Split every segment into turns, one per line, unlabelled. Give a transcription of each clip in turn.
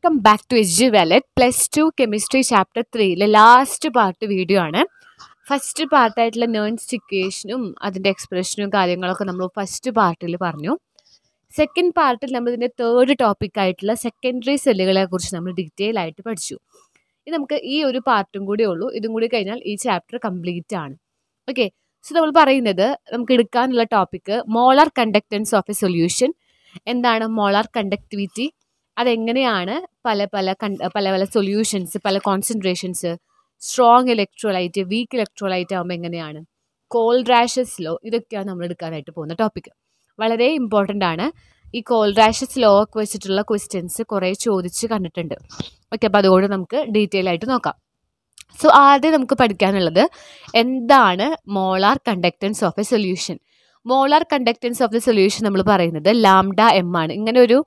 Welcome back to G Wallet plus two chemistry chapter ത്രീയിലെ last part video ആണ് first പാർട്ടായിട്ടുള്ള നേൺസ് ഇക്വേഷനും അതിൻ്റെ എക്സ്പ്രഷനും കാര്യങ്ങളൊക്കെ നമ്മൾ ഫസ്റ്റ് പാർട്ടിൽ പറഞ്ഞു സെക്കൻഡ് പാർട്ടിൽ നമ്മൾ ഇതിൻ്റെ തേർഡ് ടോപ്പിക്കായിട്ടുള്ള സെക്കൻഡറി സെല്ലുകളെ കുറിച്ച് നമ്മൾ ഡീറ്റെയിൽ ആയിട്ട് പഠിച്ചു ഇനി നമുക്ക് ഈ ഒരു പാർട്ടും കൂടി ഉള്ളൂ ഇതും കൂടി കഴിഞ്ഞാൽ ഈ ചാപ്റ്റർ കംപ്ലീറ്റ് ആണ് ഓക്കെ സോ നമ്മൾ പറയുന്നത് നമുക്ക് എടുക്കാനുള്ള topic molar conductance of a solution എന്താണ് മോളാർ കണ്ടക്ടിവിറ്റി അതെങ്ങനെയാണ് പല പല പല പല സൊല്യൂഷൻസ് പല concentrations strong electrolyte weak electrolyte ആകുമ്പോൾ എങ്ങനെയാണ് കോൾഡ് റാഷസ് ലോ ഇതൊക്കെയാണ് നമ്മൾ എടുക്കാനായിട്ട് പോകുന്ന ടോപ്പിക് വളരെ ഇമ്പോർട്ടൻ്റ് ആണ് ഈ കോൾഡ് റാഷസ് ലോ ഒക്കെ വെച്ചിട്ടുള്ള ക്വസ്റ്റ്യൻസ് കുറേ ചോദിച്ച് കണ്ടിട്ടുണ്ട് ഓക്കെ അപ്പോൾ അതുകൊണ്ട് നമുക്ക് ഡീറ്റെയിൽ ആയിട്ട് നോക്കാം സോ ആദ്യം നമുക്ക് പഠിക്കാനുള്ളത് എന്താണ് molar conductance of a solution molar conductance of the solution നമ്മൾ പറയുന്നത് ലാംഡ എം ആണ് ഇങ്ങനെ ഒരു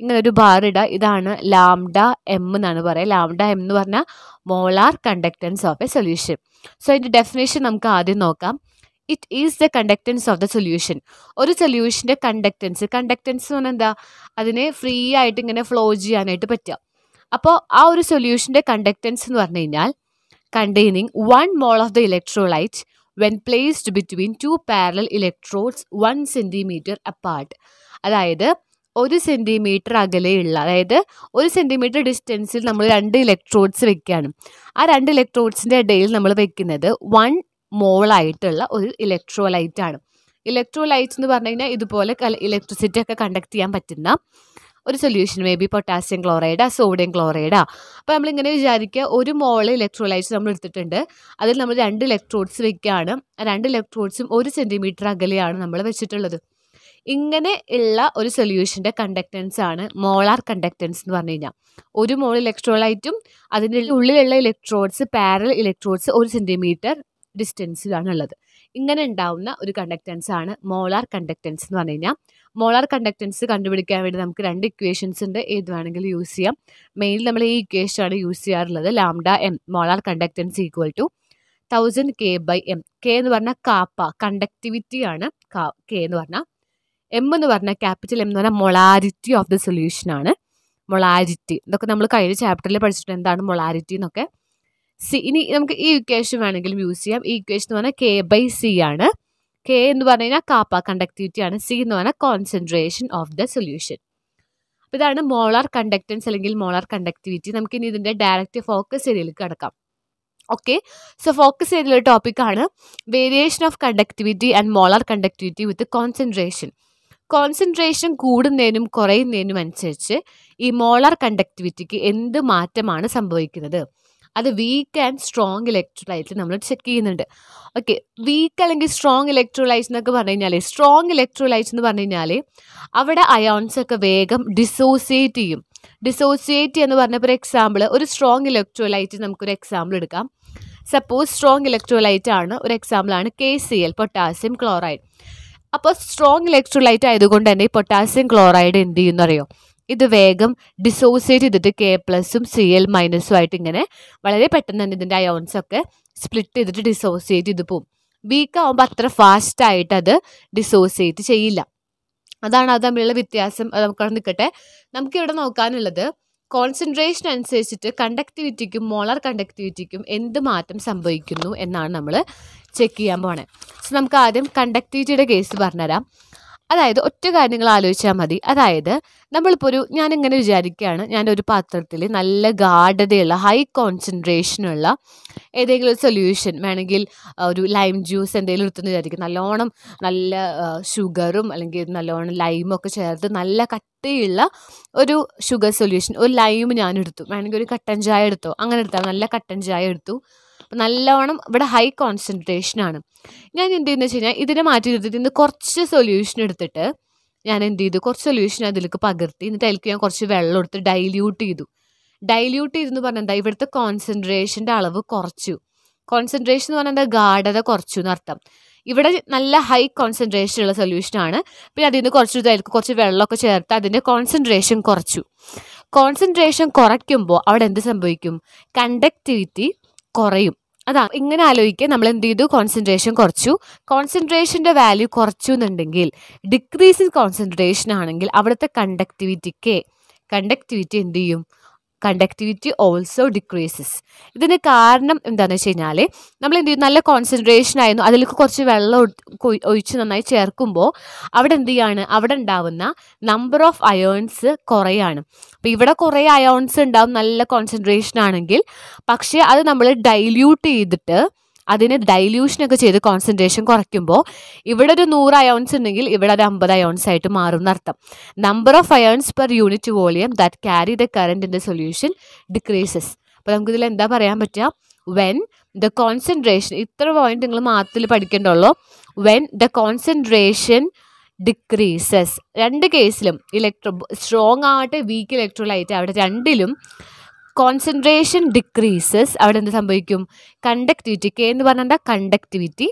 ഇങ്ങനെ ഒരു ബാർ ഇടുക ഇതാണ് ലാംഡ എം എന്നാണ് പറയുക ലാംഡ എം എന്ന് പറഞ്ഞാൽ molar conductance of a solution so അതിൻ്റെ ഡെഫിനേഷൻ നമുക്ക് ആദ്യം നോക്കാം it is the conductance of the solution ഒരു സൊല്യൂഷൻ്റെ കണ്ടക്റ്റൻസ് കണ്ടക്റ്റൻസ് എന്ന് പറഞ്ഞാൽ എന്താ അതിനെ ഫ്രീ ആയിട്ട് ഇങ്ങനെ ഫ്ലോ ചെയ്യാനായിട്ട് പറ്റുക അപ്പോൾ ആ ഒരു സൊല്യൂഷൻ്റെ കണ്ടക്റ്റൻസ് എന്ന് പറഞ്ഞു കഴിഞ്ഞാൽ containing one mole of the electrolyte when placed between two parallel electrodes one centimetre apart അതായത് ഒരു സെൻറ്റിമീറ്റർ അകലെയുള്ള അതായത് ഒരു സെൻറ്റിമീറ്റർ ഡിസ്റ്റൻസിൽ നമ്മൾ രണ്ട് ഇലക്ട്രോഡ്സ് വെക്കുകയാണ് ആ രണ്ട് ഇലക്ട്രോഡ്സിൻ്റെ ഇടയിൽ നമ്മൾ വെക്കുന്നത് വൺ മോളായിട്ടുള്ള ഒരു ഇലക്ട്രോലൈറ്റ് ആണ് ഇലക്ട്രോലൈറ്റ് എന്ന് പറഞ്ഞു കഴിഞ്ഞാൽ ഇതുപോലെ ഇലക്ട്രിസിറ്റി ഒക്കെ കണ്ടക്ട് ചെയ്യാൻ പറ്റുന്ന ഒരു സൊല്യൂഷൻ മേ ബി പൊട്ടാസ്യം ക്ലോറൈഡാ സോഡിയം ക്ലോറൈഡാ അപ്പോൾ നമ്മളിങ്ങനെ വിചാരിക്കുക ഒരു മോള് ഇലക്ട്രോലൈറ്റ്സ് നമ്മൾ എടുത്തിട്ടുണ്ട് അതിൽ നമ്മൾ രണ്ട് ഇലക്ട്രോഡ്സ് വെക്കുകയാണ് രണ്ട് ഇലക്ട്രോഡ്സും ഒരു സെൻറ്റിമീറ്റർ അകലെയാണ് നമ്മൾ വെച്ചിട്ടുള്ളത് ഇങ്ങനെ ഉള്ള ഒരു സൊല്യൂഷൻ്റെ കണ്ടക്റ്റൻസ് ആണ് മോളാർ കണ്ടക്റ്റൻസ് എന്ന് പറഞ്ഞു കഴിഞ്ഞാൽ ഒരു മോൾ ഇലക്ട്രോലൈറ്റും അതിൻ്റെ ഉള്ളിലുള്ള ഇലക്ട്രോഡ്സ് പാരൽ ഇലക്ട്രോഡ്സ് ഒരു സെൻറ്റിമീറ്റർ ഡിസ്റ്റൻസിലാണ് ഉള്ളത് ഇങ്ങനെ ഉണ്ടാവുന്ന ഒരു കണ്ടക്റ്റൻസ് ആണ് മോളാർ കണ്ടക്റ്റൻസ് എന്ന് പറഞ്ഞു കഴിഞ്ഞാൽ മോളാർ കണ്ടക്റ്റൻസ് കണ്ടുപിടിക്കാൻ വേണ്ടി നമുക്ക് രണ്ട് ഇക്വേഷൻസ് ഉണ്ട് ഏത് വേണമെങ്കിലും യൂസ് ചെയ്യാം മെയിൻ നമ്മൾ ഈ ഇക്വേഷൻ ആണ് യൂസ് ചെയ്യാറുള്ളത് lambda M molar conductance equal to thousand K by M K എന്ന് പറഞ്ഞാൽ കാപ്പ കണ്ടക്ടിവിറ്റി ആണ് കെ എന്ന് പറഞ്ഞാൽ എം എന്ന് പറഞ്ഞാൽ ക്യാപിറ്റൽ എം എന്ന് പറഞ്ഞാൽ മൊളാരിറ്റി ഓഫ് ദ സൊല്യൂഷൻ ആണ് മൊളാരിറ്റി ഇതൊക്കെ നമ്മൾ കഴിഞ്ഞ ചാപ്റ്ററിൽ പഠിച്ചിട്ടുണ്ട് എന്താണ് മൊളാരിറ്റി എന്നൊക്കെ സി ഇനി നമുക്ക് ഈ ഇക്വേഷൻ വേണമെങ്കിലും യൂസ് ചെയ്യാം ഈ ഇക്വേഷൻ എന്ന് പറഞ്ഞാൽ കെ ബൈ സി ആണ് കെ എന്ന് പറഞ്ഞു കഴിഞ്ഞാൽ കാപ്പ കണ്ടക്ടിവിറ്റി ആണ് സി എന്ന് പറഞ്ഞാൽ കോൺസെൻട്രേഷൻ ഓഫ് ദ സൊല്യൂഷൻ അപ്പോൾ ഇതാണ് മോളാർ കണ്ടക്റ്റൻസ് അല്ലെങ്കിൽ മോളാർ കണ്ടക്ടിവിറ്റി നമുക്ക് ഇനി ഇതിൻ്റെ ഡയറക്റ്റ് ഫോക്കസ് ഏരിയയിലേക്ക് കിടക്കാം ഓക്കെ സോ ഫോക്കസ് ചെയ്തിട്ടുള്ള ടോപ്പിക്കാണ് variation of conductivity and molar conductivity with concentration concentration കൂടുന്നതിനും കുറയുന്നതിനും അനുസരിച്ച് ഈ മോളാർ കണ്ടക്ടിവിറ്റിക്ക് എന്ത് മാറ്റമാണ് സംഭവിക്കുന്നത് അത് വീക്ക് ആൻഡ് സ്ട്രോങ് ഇലക്ട്രോലൈറ്റ് നമ്മൾ ചെക്ക് ചെയ്യുന്നുണ്ട് ഓക്കെ വീക്ക് അല്ലെങ്കിൽ സ്ട്രോങ് ഇലക്ട്രോലൈറ്റ് എന്നൊക്കെ പറഞ്ഞു കഴിഞ്ഞാൽ സ്ട്രോങ് ഇലക്ട്രോലൈറ്റ് എന്ന് പറഞ്ഞു കഴിഞ്ഞാൽ അവിടെ അയോൺസ് ഒക്കെ വേഗം ഡിസോസിയേറ്റ് ചെയ്യും ഡിസോസിയേറ്റ് എന്ന് പറഞ്ഞപ്പോൾ എക്സാമ്പിൾ ഒരു സ്ട്രോങ് ഇലക്ട്രോലൈറ്റ് നമുക്കൊരു എക്സാമ്പിൾ എടുക്കാം സപ്പോസ് സ്ട്രോങ് ഇലക്ട്രോലൈറ്റ് ആണ് ഒരു എക്സാമ്പിളാണ് K C L potassium chloride അപ്പോൾ സ്ട്രോങ് ഇലക്ട്രോലൈറ്റ് ആയതുകൊണ്ട് തന്നെ പൊട്ടാസ്യം ക്ലോറൈഡ് എന്ത് ചെയ്യുന്നറിയോ ഇത് വേഗം ഡിസോസിയേറ്റ് ചെയ്തിട്ട് കെ പ്ലസും സി എൽ മൈനസും ആയിട്ട് ഇങ്ങനെ വളരെ പെട്ടെന്ന് തന്നെ ഇതിൻ്റെ അയോൺസ് ഒക്കെ സ്പ്ലിറ്റ് ചെയ്തിട്ട് ഡിസോസിയേറ്റ് ചെയ്ത് പോവും വീക്ക് ആകുമ്പോൾ അത്ര ഫാസ്റ്റ് ആയിട്ട് അത് ഡിസോസിയേറ്റ് ചെയ്യില്ല അതാണ് അത് തമ്മിലുള്ള വ്യത്യാസം നമുക്ക് നിൽക്കട്ടെ ഇവിടെ നോക്കാനുള്ളത് കോൺസെൻട്രേഷൻ അനുസരിച്ചിട്ട് കണ്ടക്ടിവിറ്റിക്കും മോളർ കണ്ടക്ടിവിറ്റിക്കും എന്ത് മാറ്റം സംഭവിക്കുന്നു എന്നാണ് നമ്മൾ ചെക്ക് ചെയ്യാൻ പോണേ സോ നമുക്ക് ആദ്യം കണ്ടക്ടിവിറ്റിയുടെ കേസ് പറഞ്ഞുതരാം അതായത് ഒറ്റ കാര്യങ്ങൾ ആലോചിച്ചാൽ മതി അതായത് നമ്മളിപ്പോൾ ഒരു ഞാനിങ്ങനെ വിചാരിക്കുകയാണ് ഒരു പാത്രത്തിൽ നല്ല ഗാഢതയുള്ള ഹൈ കോൺസെൻട്രേഷനുള്ള ഏതെങ്കിലും ഒരു സൊല്യൂഷൻ വേണമെങ്കിൽ ഒരു ലൈം ജ്യൂസ് എന്തെങ്കിലും എടുത്തെന്ന് വിചാരിക്കും നല്ലോണം നല്ല ഷുഗറും അല്ലെങ്കിൽ നല്ലോണം ലൈമൊക്കെ ചേർത്ത് നല്ല കട്ടിയുള്ള ഒരു ഷുഗർ സൊല്യൂഷൻ ഒരു ലൈം ഞാൻ എടുത്തു വേണമെങ്കിൽ ഒരു കട്ടൻ ചായ എടുത്തോ അങ്ങനെ എടുത്താൽ നല്ല കട്ടൻ ചായ എടുത്തു നല്ലോണം ഇവിടെ ഹൈ കോൺസെൻട്രേഷനാണ് ഞാൻ എന്ത് ചെയ്യുന്നു വെച്ച് കഴിഞ്ഞാൽ ഇതിനെ മാറ്റി നിർത്തിയിട്ട് ഇന്ന് കുറച്ച് സൊല്യൂഷൻ എടുത്തിട്ട് ഞാൻ എന്ത് ചെയ്തു കുറച്ച് സൊല്യൂഷൻ അതിലേക്ക് പകർത്തി എന്നിട്ട് അതിലേക്ക് ഞാൻ കുറച്ച് വെള്ളം എടുത്ത് ഡൈല്യൂട്ട് ചെയ്തു ഡൈല്യൂട്ട് ചെയ്തെന്ന് പറഞ്ഞാൽ എന്താ ഇവിടുത്തെ കോൺസെൻട്രേഷൻ്റെ അളവ് കുറച്ചു കോൺസെൻട്രേഷൻ എന്ന് പറഞ്ഞാൽ എന്താ ഗാഢത കുറച്ചു എന്നർത്ഥം ഇവിടെ നല്ല ഹൈ കോൺസെൻട്രേഷൻ ഉള്ള സൊല്യൂഷനാണ് പിന്നെ അതിൽ നിന്ന് കുറച്ച് ഇതായിരിക്കും കുറച്ച് വെള്ളമൊക്കെ ചേർത്ത് അതിൻ്റെ കോൺസെൻട്രേഷൻ കുറച്ചു കോൺസെൻട്രേഷൻ കുറയ്ക്കുമ്പോൾ അവിടെ എന്ത് സംഭവിക്കും കണ്ടക്ടിവിറ്റി കുറയും അതാ ഇങ്ങനെ ആലോചിക്കുക നമ്മൾ എന്ത് ചെയ്തു കോൺസെൻട്രേഷൻ കുറച്ചു കോൺസെൻട്രേഷൻ്റെ വാല്യൂ കുറച്ചു എന്നുണ്ടെങ്കിൽ ഡിക്രീസ് ഇൻ കോൺസെൻട്രേഷൻ ആണെങ്കിൽ അവിടുത്തെ കണ്ടക്ടിവിറ്റിക്ക് കണ്ടക്ടിവിറ്റി എന്ത് ചെയ്യും കണ്ടക്ടിവിറ്റി ഓൾസോ ഡിക്രീസസ് ഇതിന് കാരണം എന്താണെന്ന് വെച്ച് കഴിഞ്ഞാൽ നമ്മൾ എന്ത് ചെയ്യും നല്ല കോൺസെൻട്രേഷൻ ആയിരുന്നു അതിലേക്ക് കുറച്ച് വെള്ളം ഒഴിച്ച് നന്നായി ചേർക്കുമ്പോൾ അവിടെ എന്ത് ചെയ്യാണ് അവിടെ ഉണ്ടാവുന്ന നമ്പർ ഓഫ് അയോൺസ് കുറയാണ് അപ്പോൾ ഇവിടെ കുറേ അയോൺസ് ഉണ്ടാവും നല്ല കോൺസെൻട്രേഷൻ ആണെങ്കിൽ പക്ഷേ അത് നമ്മൾ ഡൈല്യൂട്ട് ചെയ്തിട്ട് അതിന് ഡൈല്യൂഷനൊക്കെ ചെയ്ത് കോൺസെൻട്രേഷൻ കുറയ്ക്കുമ്പോൾ ഇവിടെ ഒരു നൂറ് അയോൺസ് ഉണ്ടെങ്കിൽ ഇവിടെ ഒരു അമ്പത് അയോൺസ് ആയിട്ട് മാറും എന്നർത്ഥം number of ions per unit volume that carry the current in the solution decreases അപ്പോൾ നമുക്കിതിൽ എന്താ പറയാൻ പറ്റുക വെൻ ദ കോൺസെൻട്രേഷൻ ഇത്ര പോയിന്റ് നിങ്ങൾ മാത്രത്തിൽ പഠിക്കേണ്ടുള്ളൂ വെൻ ദ കോൺസെൻട്രേഷൻ ഡിക്രീസസ് രണ്ട് കേസിലും ഇലക്ട്രോ സ്ട്രോങ് ആവട്ടെ വീക്ക് ഇലക്ട്രോലൈറ്റ് അവിടെ രണ്ടിലും കോൺസെൻട്രേഷൻ ഡിക്രീസസ് അവിടെ എന്ത് സംഭവിക്കും കണ്ടക്ടിവിറ്റി കെ എന്ന് പറഞ്ഞാൽ എന്താ കണ്ടക്ടിവിറ്റി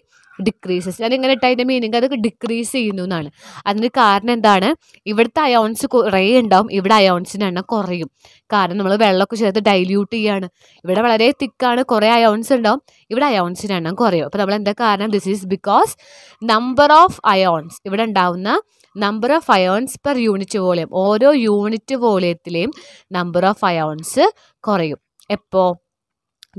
ഡിക്രീസസ് ഞാൻ ഇങ്ങനെ അതിൻ്റെ മീനിങ് അത് ഡിക്രീസ് ചെയ്യുന്നു എന്നാണ് അതിന് കാരണം എന്താണ് ഇവിടുത്തെ അയോൺസ് കുറേ ഉണ്ടാവും ഇവിടെ അയോൺസിൻ്റെ എണ്ണം കുറയും കാരണം നമ്മൾ വെള്ളമൊക്കെ ചേർത്ത് ഡൈല്യൂട്ട് ചെയ്യാണ് ഇവിടെ വളരെ തിക്കാണ് കുറേ അയോൺസ് ഉണ്ടാവും ഇവിടെ അയോൺസിൻ്റെ എണ്ണം കുറയും അപ്പോൾ നമ്മൾ എന്താ കാരണം this is because number of ions ഇവിടെ ഉണ്ടാവുന്ന number of ions per unit volume ഓരോ യൂണിറ്റ് വോളിയത്തിലെയും നമ്പർ ഓഫ് അയോൺസ് കുറയും എപ്പോ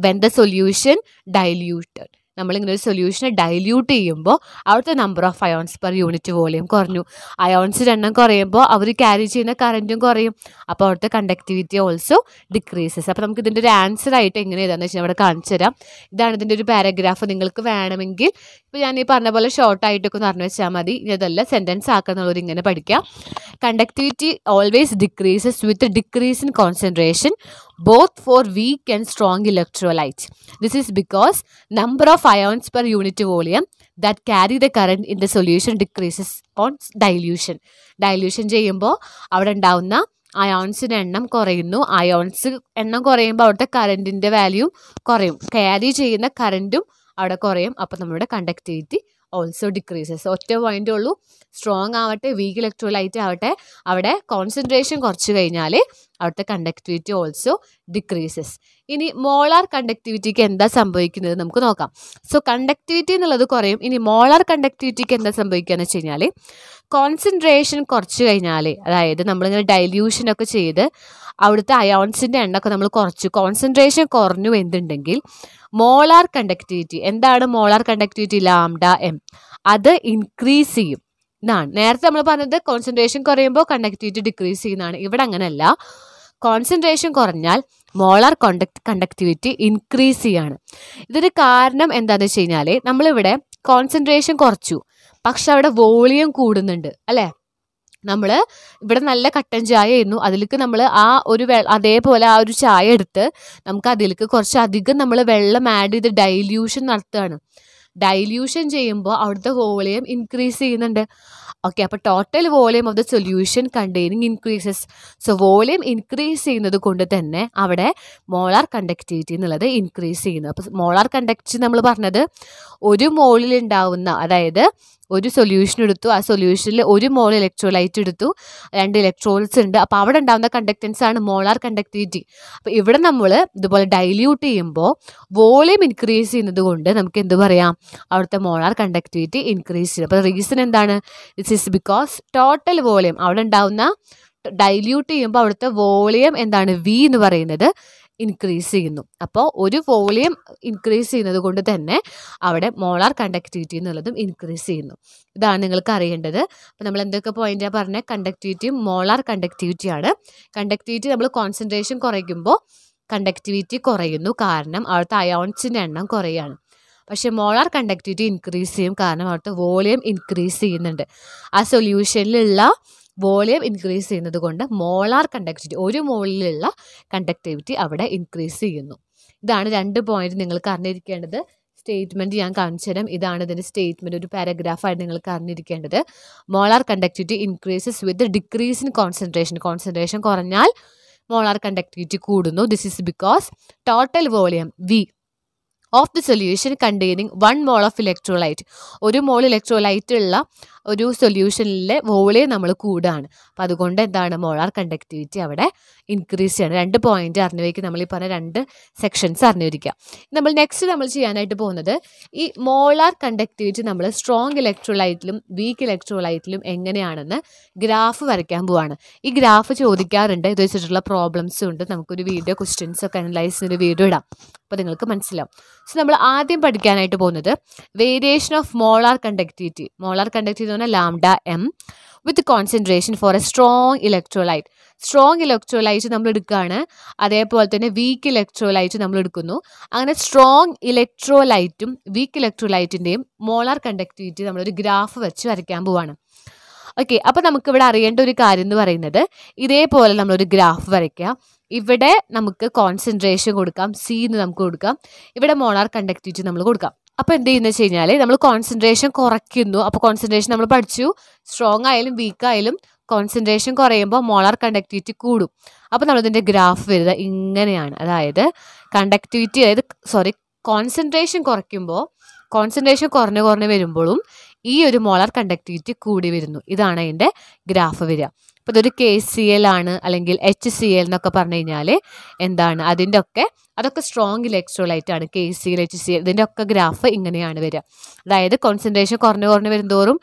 വെൻ ദ സൊല്യൂഷൻ ഡൈല്യൂട്ടഡ് നമ്മളിങ്ങനെ ഒരു സൊല്യൂഷനെ ഡൈല്യൂട്ട് ചെയ്യുമ്പോൾ അവിടുത്തെ number of ions per unit volume കുറഞ്ഞു അയോൺസിൻ്റെ എണ്ണം കുറയുമ്പോൾ അവർ ക്യാരി ചെയ്യുന്ന കറൻറ്റും കുറയും അപ്പോൾ അവിടുത്തെ കണ്ടക്ടിവിറ്റി ഓൾസോ ഡിക്രീസസ് അപ്പോൾ നമുക്ക് ഇതിൻ്റെ ഒരു ആൻസർ ആയിട്ട് എങ്ങനെ ഏതാണെന്ന് വെച്ചാൽ ഇവിടെ കാണിച്ചു തരാം ഇതാണ് ഇതിൻ്റെ ഒരു പാരഗ്രാഫ് നിങ്ങൾക്ക് വേണമെങ്കിൽ ഇപ്പോൾ ഞാൻ ഈ പറഞ്ഞ പോലെ ഷോർട്ടായിട്ടൊക്കെ പറഞ്ഞു വെച്ചാൽ മതി ഇതല്ല സെൻറ്റൻസ് ആക്കുന്നുള്ളവർ ഇങ്ങനെ പഠിക്കാം conductivity always decreases with decrease in concentration both for weak and strong electrolytes. This is because number of ions per unit volume that carry the current in the solution decreases on dilution. Dilution ചെയ്യുമ്പോൾ അവിടെ ഉണ്ടാവുന്ന അയോൺസിൻ്റെ എണ്ണം കുറയുന്നു ions എണ്ണം കുറയുമ്പോൾ അവിടുത്തെ കറൻറ്റിൻ്റെ value കുറയും carry ചെയ്യുന്ന കറൻറ്റും അവിടെ കുറയും അപ്പോൾ നമ്മുടെ കണ്ടക്ടിവിറ്റി ഓൾസോ ഡിക്രീസസ് ഒറ്റ പോയിൻ്റ് ഉള്ളൂ സ്ട്രോങ് ആവട്ടെ വീക്ക് ഇലക്ട്രോലൈറ്റ് ആവട്ടെ അവിടെ കോൺസെൻട്രേഷൻ കുറച്ച് കഴിഞ്ഞാൽ അവിടുത്തെ കണ്ടക്ടിവിറ്റി ഓൾസോ ഡിക്രീസസ് ഇനി മോളാർ കണ്ടക്ടിവിറ്റിക്ക് എന്താ സംഭവിക്കുന്നത് നമുക്ക് നോക്കാം സോ കണ്ടക്ടിവിറ്റി എന്നുള്ളത് കുറയും ഇനി മോളാർ കണ്ടക്ടിവിറ്റിക്ക് എന്താ സംഭവിക്കുക എന്ന് വെച്ച് കഴിഞ്ഞാൽ കോൺസെൻട്രേഷൻ കുറച്ച് കഴിഞ്ഞാൽ അതായത് നമ്മളിങ്ങനെ ഡൈല്യൂഷനൊക്കെ ചെയ്ത് അവിടുത്തെ അയോൺസിൻ്റെ എണ്ണൊക്കെ നമ്മൾ കുറച്ച് കോൺസെൻട്രേഷൻ കുറഞ്ഞു എന്തുണ്ടെങ്കിൽ മോളാർ കണ്ടക്ടിവിറ്റി എന്താണ് മോളാർ കണ്ടക്ടിവിറ്റി ലാംഡ എം അത് ഇൻക്രീസ് ചെയ്യും എന്നാണ് നേരത്തെ നമ്മൾ പറഞ്ഞത് കോൺസെൻട്രേഷൻ കുറയുമ്പോൾ കണ്ടക്ടിവിറ്റി ഡിക്രീസ് ചെയ്യുന്നതാണ് ഇവിടെ അങ്ങനെയല്ല കോൺസെൻട്രേഷൻ കുറഞ്ഞാൽ മോളാർ കോണ്ടക്ട് കണ്ടക്ടിവിറ്റി ഇൻക്രീസ് ചെയ്യാണ് ഇതിന് കാരണം എന്താണെന്ന് വെച്ച് കഴിഞ്ഞാൽ നമ്മളിവിടെ കോൺസെൻട്രേഷൻ കുറച്ചു പക്ഷെ അവിടെ വോളിയം കൂടുന്നുണ്ട് അല്ലേ നമ്മൾ ഇവിടെ നല്ല കട്ടൻ ചായ ആയിരുന്നു അതിലേക്ക് നമ്മൾ ആ ഒരു അതേപോലെ ആ ഒരു ചായ എടുത്ത് നമുക്ക് അതിലേക്ക് കുറച്ച് അധികം നമ്മൾ വെള്ളം ആഡ് ചെയ്ത് ഡൈല്യൂഷൻ നടത്തുകയാണ് ഡൈല്യൂഷൻ ചെയ്യുമ്പോൾ അവിടുത്തെ വോളിയം ഇൻക്രീസ് ചെയ്യുന്നുണ്ട് ഓക്കെ അപ്പോൾ total volume of the solution containing increases so volume increase ചെയ്യുന്നത് കൊണ്ട് തന്നെ അവിടെ മോളാർ കണ്ടക്ടിവിറ്റി എന്നുള്ളത് ഇൻക്രീസ് ചെയ്യുന്നു അപ്പോൾ മോളാർ കണ്ടക്ടിവിറ്റി നമ്മൾ പറഞ്ഞത് ഒരു മോളിൽ ഉണ്ടാവുന്ന അതായത് ഒരു സൊല്യൂഷൻ എടുത്തു ആ സൊല്യൂഷനിൽ ഒരു മോൾ ഇലക്ട്രോലൈറ്റ് എടുത്തു രണ്ട് ഇലക്ട്രോൾസ് ഉണ്ട് അപ്പോൾ അവിടെ ഉണ്ടാകുന്ന കണ്ടക്റ്റൻസ് ആണ് മോളാർ കണ്ടക്ടിവിറ്റി അപ്പോൾ ഇവിടെ നമ്മൾ ഇതുപോലെ ഡൈല്യൂട്ട് ചെയ്യുമ്പോൾ വോളിയം ഇൻക്രീസ് ചെയ്യുന്നത് കൊണ്ട് നമുക്ക് എന്ത് പറയാം അവിടുത്തെ മോളാർ കണ്ടക്ടിവിറ്റി ഇൻക്രീസ് ചെയ്യും അപ്പോൾ റീസൺ എന്താണ് it's is because total volume അവിടെ ഉണ്ടാവുന്ന ഡൈല്യൂട്ട് ചെയ്യുമ്പോൾ അവിടുത്തെ വോളിയം എന്താണ് വി എന്ന് പറയുന്നത് ഇൻക്രീസ് ചെയ്യുന്നു അപ്പോൾ ഒരു വോളിയം ഇൻക്രീസ് ചെയ്യുന്നത് കൊണ്ട് തന്നെ അവിടെ മോളാർ കണ്ടക്ടിവിറ്റി എന്നുള്ളതും ഇൻക്രീസ് ചെയ്യുന്നു ഇതാണ് നിങ്ങൾക്ക് അറിയേണ്ടത് അപ്പോൾ നമ്മൾ എന്തൊക്കെ പോയിന്റാണ് പറഞ്ഞത് കണ്ടക്ടിവിറ്റിയും മോളാർ കണ്ടക്ടിവിറ്റിയാണ് കണ്ടക്ടിവിറ്റി നമ്മൾ കോൺസെൻട്രേഷൻ കുറയ്ക്കുമ്പോൾ കണ്ടക്ടിവിറ്റി കുറയുന്നു കാരണം അവിടുത്തെ അയോൺസിൻ്റെ എണ്ണം കുറയാണ് പക്ഷേ മോളാർ കണ്ടക്ടിവിറ്റി ഇൻക്രീസ് ചെയ്യും കാരണം അവിടുത്തെ വോളിയം ഇൻക്രീസ് ചെയ്യുന്നുണ്ട് ആ സൊല്യൂഷനിലുള്ള വോളിയം ഇൻക്രീസ് ചെയ്യുന്നത് കൊണ്ട് മോളാർ കണ്ടക്ടിവിറ്റി ഒരു മോളിലുള്ള കണ്ടക്ടിവിറ്റി അവിടെ ഇൻക്രീസ് ചെയ്യുന്നു ഇതാണ് രണ്ട് പോയിന്റ് നിങ്ങൾക്ക് അറിഞ്ഞിരിക്കേണ്ടത് സ്റ്റേറ്റ്മെൻറ്റ് ഞാൻ കാണിച്ചു തരാം ഇതാണ് ഇതിൻ്റെ സ്റ്റേറ്റ്മെൻറ്റ് ഒരു പാരഗ്രാഫായിട്ട് നിങ്ങൾക്ക് അറിഞ്ഞിരിക്കേണ്ടത് molar conductivity increases with decrease in concentration concentration കുറഞ്ഞാൽ മോളാർ കണ്ടക്ടിവിറ്റി കൂടുന്നു this is because total volume V of the solution containing one mole of electrolyte ഒരു മോൾ ഇലക്ട്രോലൈറ്റ് ഉള്ള ഒരു സൊല്യൂഷനിലെ വോളിയം നമ്മൾ കൂടുകയാണ് അപ്പം അതുകൊണ്ട് എന്താണ് മോളാർ കണ്ടക്ടിവിറ്റി അവിടെ ഇൻക്രീസ് ചെയ്യണം രണ്ട് പോയിന്റ് അറിഞ്ഞുവയ്ക്ക് നമ്മൾ ഈ പറഞ്ഞ രണ്ട് സെക്ഷൻസ് അറിഞ്ഞിരിക്കുക നമ്മൾ നെക്സ്റ്റ് നമ്മൾ ചെയ്യാനായിട്ട് പോകുന്നത് ഈ മോളാർ കണ്ടക്ടിവിറ്റി നമ്മൾ സ്ട്രോങ് ഇലക്ട്രോലൈറ്റിലും വീക്ക് ഇലക്ട്രോലൈറ്റിലും എങ്ങനെയാണെന്ന് ഗ്രാഫ് വരയ്ക്കാൻ പോവാണ് ഈ ഗ്രാഫ് ചോദിക്കാറുണ്ട് ഇത് വെച്ചിട്ടുള്ള പ്രോബ്ലംസും ഉണ്ട് നമുക്കൊരു വീഡിയോ ക്വസ്റ്റ്യൻസ് ഒക്കെ അനലൈസ് ഒരു വീഡിയോ ഇടാം അപ്പോൾ നിങ്ങൾക്ക് മനസ്സിലാവും സോ നമ്മൾ ആദ്യം പഠിക്കാനായിട്ട് പോകുന്നത് variation of molar conductivity molar conductivity known lambda M m with concentration for a strong electrolyte strong electrolyte നമ്മൾ എടുക്കുകയാണ് അതേപോലെ തന്നെ വീക്ക് ഇലക്ട്രോലൈറ്റ് നമ്മൾ എടുക്കുന്നു അങ്ങനെ സ്ട്രോങ് ഇലക്ട്രോലൈറ്റും വീക്ക് ഇലക്ട്രോലൈറ്റിൻ്റെയും മോളാർ കണ്ടക്ടിവിറ്റി നമ്മളൊരു ഗ്രാഫ് വെച്ച് വരയ്ക്കാൻ പോവാണ് ഓക്കെ അപ്പോൾ നമുക്കിവിടെ അറിയേണ്ട ഒരു കാര്യം എന്ന് പറയുന്നത് ഇതേപോലെ നമ്മളൊരു ഗ്രാഫ് വരയ്ക്കാം ഇവിടെ നമുക്ക് കോൺസെൻട്രേഷൻ കൊടുക്കാം സി എന്ന് നമുക്ക് കൊടുക്കാം ഇവിടെ മോളാർ കണ്ടക്ടിവിറ്റി നമ്മൾ കൊടുക്കാം അപ്പോൾ എന്ത് ചെയ്യുന്നത് വെച്ച് കഴിഞ്ഞാൽ നമ്മൾ കോൺസെൻട്രേഷൻ കുറയ്ക്കുന്നു അപ്പോൾ കോൺസെൻട്രേഷൻ നമ്മൾ പഠിച്ചു സ്ട്രോങ് ആയാലും വീക്ക് ആയാലും കോൺസെൻട്രേഷൻ കുറയുമ്പോൾ മോളാർ കണ്ടക്ടിവിറ്റി കൂടും അപ്പോൾ നമ്മളിതിൻ്റെ ഗ്രാഫ് വരുന്നത് ഇങ്ങനെയാണ് അതായത് കണ്ടക്ടിവിറ്റി അതായത് സോറി കോൺസെൻട്രേഷൻ കുറയ്ക്കുമ്പോൾ കോൺസെൻട്രേഷൻ കുറഞ്ഞു കുറഞ്ഞു വരുമ്പോഴും ഈ ഒരു മോളാർ കണ്ടക്ടിവിറ്റി കൂടി വരുന്നു ഇതാണ് അതിൻ്റെ ഗ്രാഫ് വരിക അപ്പോൾ ഇതൊരു കെ സി എൽ ആണ് അല്ലെങ്കിൽ എച്ച് സി എൽ എന്നൊക്കെ പറഞ്ഞു കഴിഞ്ഞാൽ എന്താണ് അതിൻ്റെ ഒക്കെ അതൊക്കെ സ്ട്രോങ് ഇലക്ട്രോലൈറ്റ് ആണ് K C L H C L ഇതിൻ്റെ ഒക്കെ ഗ്രാഫ് ഇങ്ങനെയാണ് വരിക അതായത് കോൺസെൻട്രേഷൻ കുറഞ്ഞു കുറഞ്ഞു വരുന്തോറും